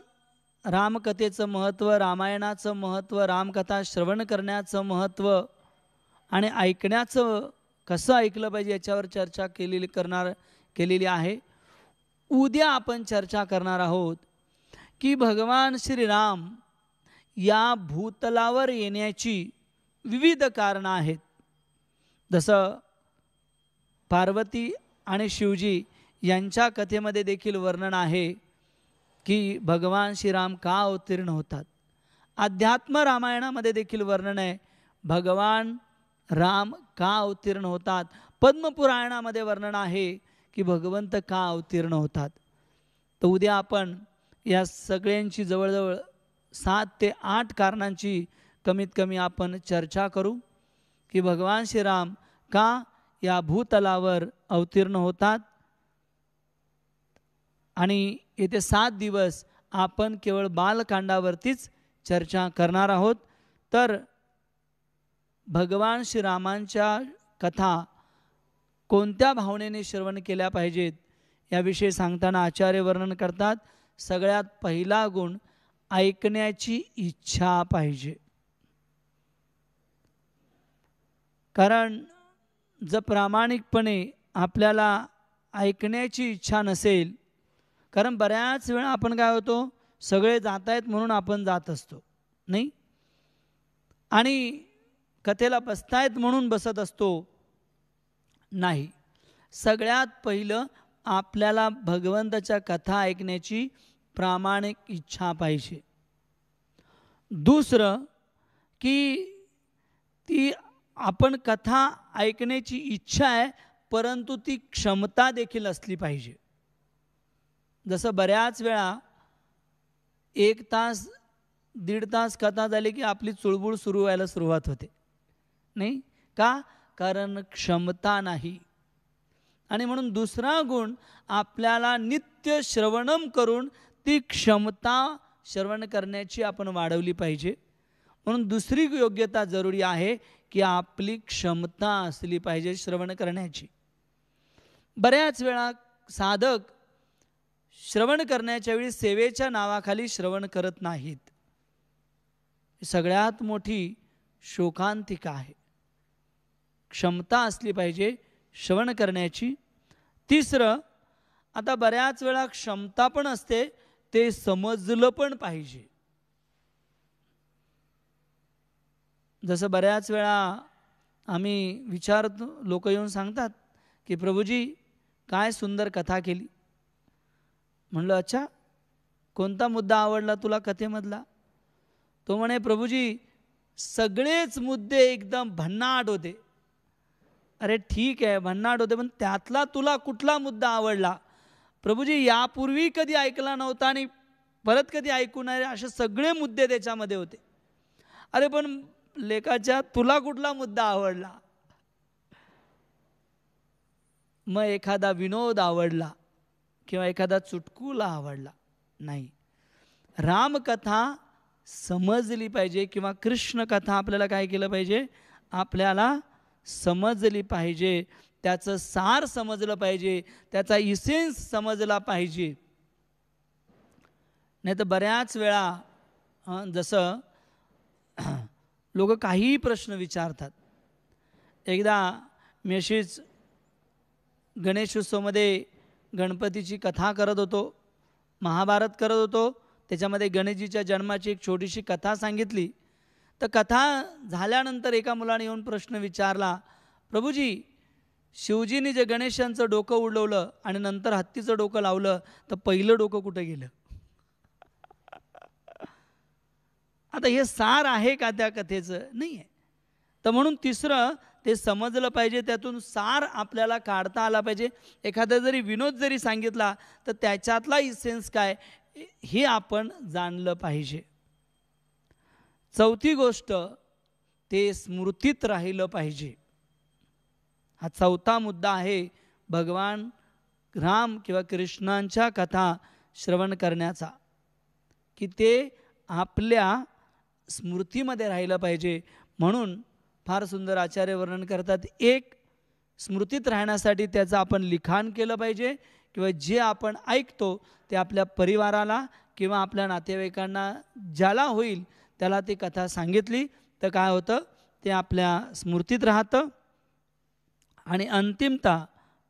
रामकथेचं महत्त्व रामायणाचं महत्त्व रामकथा श्रवण करण्याचं महत्त्व आणि ऐकण्याचं कसं ऐकलं पाहिजे याच्यावर चर्चा केलेली करणार केलेली आहे उद्या आपण चर्चा करणार आहोत की भगवान श्रीराम या भूतलावर येण्याची विविध कारणं आहेत जसं पार्वती आणि शिवजी यांच्या कथेमध्ये देखील वर्णन आहे की भगवान श्रीराम का अवतीर्ण होतात अध्यात्म रामायणामध्ये देखील वर्णन आहे भगवान राम का अवतीर्ण होतात पद्मपुराणामध्ये वर्णन आहे की भगवंत का अवतीर्ण होतात तर उद्या आपण या सगळ्यांची जवळजवळ सात ते आठ कारणांची कमीत कमी आपण चर्चा करू की भगवान श्रीराम का या भूतलावर अवतीर्ण होतात आणि येथे सात दिवस आपण केवळ बालकांडावरतीच चर्चा करणार आहोत तर भगवान श्रीरामांच्या कथा कोणत्या भावनेने श्रवण केल्या पाहिजेत याविषयी सांगताना आचार्य वर्णन करतात सगळ्यात पहिला गुण ऐकण्याची इच्छा पाहिजे कारण जर प्रामाणिकपणे आपल्याला ऐकण्याची इच्छा नसेल कारण बऱ्याच वेळा आपण काय होतो सगळे जात आहेत म्हणून आपण जात असतो नाही आणि कथेला बसतायत म्हणून बसत असतो नाही सगळ्यात पहिलं आपल्याला भगवंताच्या कथा ऐकण्याची प्रामाणिक इच्छा पाहिजे दुसरं की ती आपण कथा ऐकण्याची इच्छा आहे परंतु ती क्षमता देखील असली पाहिजे जसं बऱ्याच वेळा एक तास दीड तास कथा झाली की आपली चुळबुळ सुरू व्हायला सुरुवात होते नाही का कारण क्षमता नाही आणि म्हणून दुसरा गुण आपल्याला नित्य श्रवणम करून ती क्षमता श्रवण करण्याची आपण वाढवली पाहिजे म्हणून दुसरी योग्यता जरुरी आहे की आपली क्षमता असली पाहिजे श्रवण करण्याची बऱ्याच वेळा साधक श्रवण करण्याच्या वेळी सेवेच्या नावाखाली श्रवण करत नाहीत सगळ्यात मोठी शोकांतिका आहे क्षमता असली पाहिजे श्रवण करण्याची तिसरं आता बऱ्याच वेळा क्षमता पण असते ते समजलं पण पाहिजे जसं बऱ्याच वेळा आम्ही विचार लोक येऊन सांगतात की प्रभूजी काय सुंदर कथा केली म्हणलं अच्छा कोणता मुद्दा आवडला तुला कथेमधला तो म्हणे प्रभूजी सगळेच मुद्दे एकदम भन्नाट होते अरे ठीक आहे भन्नाट होते पण त्यातला तुला कुठला मुद्दा आवडला प्रभूजी यापूर्वी कधी ऐकला नव्हता आणि परत कधी ऐकू नये असे सगळे मुद्दे त्याच्यामध्ये होते अरे पण लेखाच्या तुला कुठला मुद्दा आवडला मग एखादा विनोद आवडला किंवा एखादा चुटकुला आवडला नाही रामकथा समजली पाहिजे किंवा कृष्णकथा आपल्याला काय केलं पाहिजे आपल्याला समजली पाहिजे त्याचं सार समजलं पाहिजे त्याचा इसेन्स समजला पाहिजे नाही तर बऱ्याच वेळा जसं लोक काहीही प्रश्न विचारतात एकदा मी अशीच गणेशोत्सवमध्ये गणपतीची कथा करत होतो महाभारत करत होतो त्याच्यामध्ये गणेशजीच्या जन्माची एक छोटीशी कथा सांगितली तर कथा झाल्यानंतर एका मुलाने येऊन प्रश्न विचारला प्रभूजी शिवजीने जे गणेशांचं डोकं उडवलं आणि नंतर हत्तीचं डोकं लावलं तर पहिलं डोकं कुठं गेलं आता हे सार आहे का त्या कथेचं नाही आहे तर म्हणून तिसरं ते समजलं पाहिजे त्यातून सार आपल्याला काढता आला पाहिजे एखादा जरी विनोद जरी सांगितला तर त्याच्यातला इसेन्स काय हे आपण जाणलं पाहिजे चौथी गोष्ट ते स्मृतीत राहिलं पाहिजे हा चौथा मुद्दा आहे भगवान राम किंवा कृष्णांच्या कथा श्रवण करण्याचा की ते आपल्या स्मृतीमध्ये राहिलं पाहिजे म्हणून फार सुंदर आचार्य वर्णन करतात एक स्मृतीत राहण्यासाठी त्याचं आपण लिखाण केलं पाहिजे किंवा जे आपण ऐकतो ते आपल्या परिवाराला किंवा आपल्या नातेवाईकांना ज्याला होईल त्याला ती कथा सांगितली तर काय होतं ते आपल्या स्मृतीत राहतं आणि अंतिमता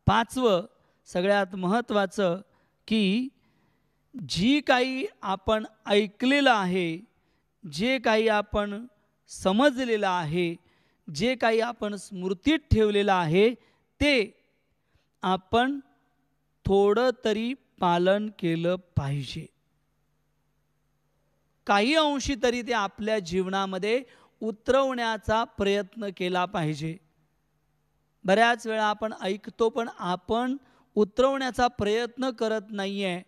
पाचवं सगळ्यात महत्त्वाचं की जी काही आपण ऐकलेलं आहे जे काही आपण समजलेलं आहे जे काही आपण स्मृतीत ठेवलेलं आहे ते आपण थोडं तरी पालन केलं पाहिजे काही अंशी तरी ते आपल्या जीवनामध्ये उतरवण्याचा प्रयत्न केला पाहिजे बऱ्याच वेळा आपण ऐकतो पण आपण उतरवण्याचा प्रयत्न करत नाही आहे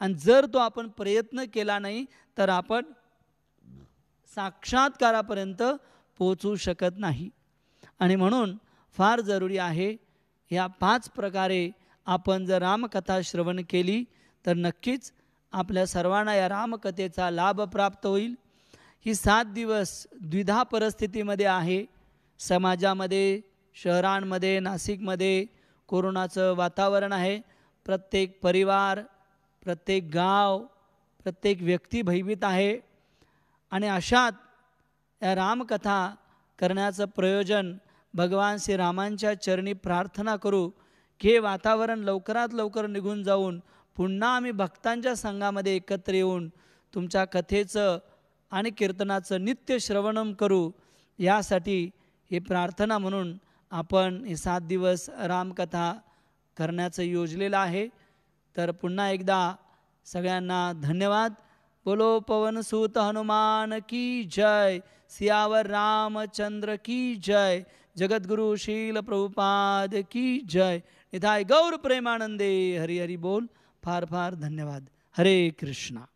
आणि जर तो आपण प्रयत्न केला नाही तर आपण साक्षात्कारापर्यंत पोचू शकत नाही आणि म्हणून फार जरुरी आहे या पाच प्रकारे आपण जर रामकथा श्रवण केली तर नक्कीच आपल्या सर्वांना या रामकथेचा लाभ प्राप्त होईल ही सात दिवस द्विधा परिस्थितीमध्ये आहे समाजामध्ये शहरांमध्ये नाशिकमध्ये कोरोनाचं वातावरण आहे प्रत्येक परिवार प्रत्येक गाव प्रत्येक व्यक्ती भयभीत आहे आणि अशात या रामकथा करण्याचं प्रयोजन भगवान श्रीरामांच्या चरणी प्रार्थना करू की हे वातावरण लवकरात लवकर निघून जाऊन पुन्हा आम्ही भक्तांच्या संघामध्ये एकत्र येऊन तुमच्या कथेचं आणि कीर्तनाचं नित्य श्रवणम करू यासाठी ही प्रार्थना म्हणून आपण हे सात दिवस रामकथा करण्याचं योजलेलं आहे तर पुन्हा एकदा सगळ्यांना धन्यवाद बोलो पवन सूत हनुमान की जय सियावर रामचंद्र की जय जगद्गुरु शील प्रभुपाद की जय निधाय गौर प्रेमानंदे हरी हरी बोल फार फार धन्यवाद हरे कृष्णा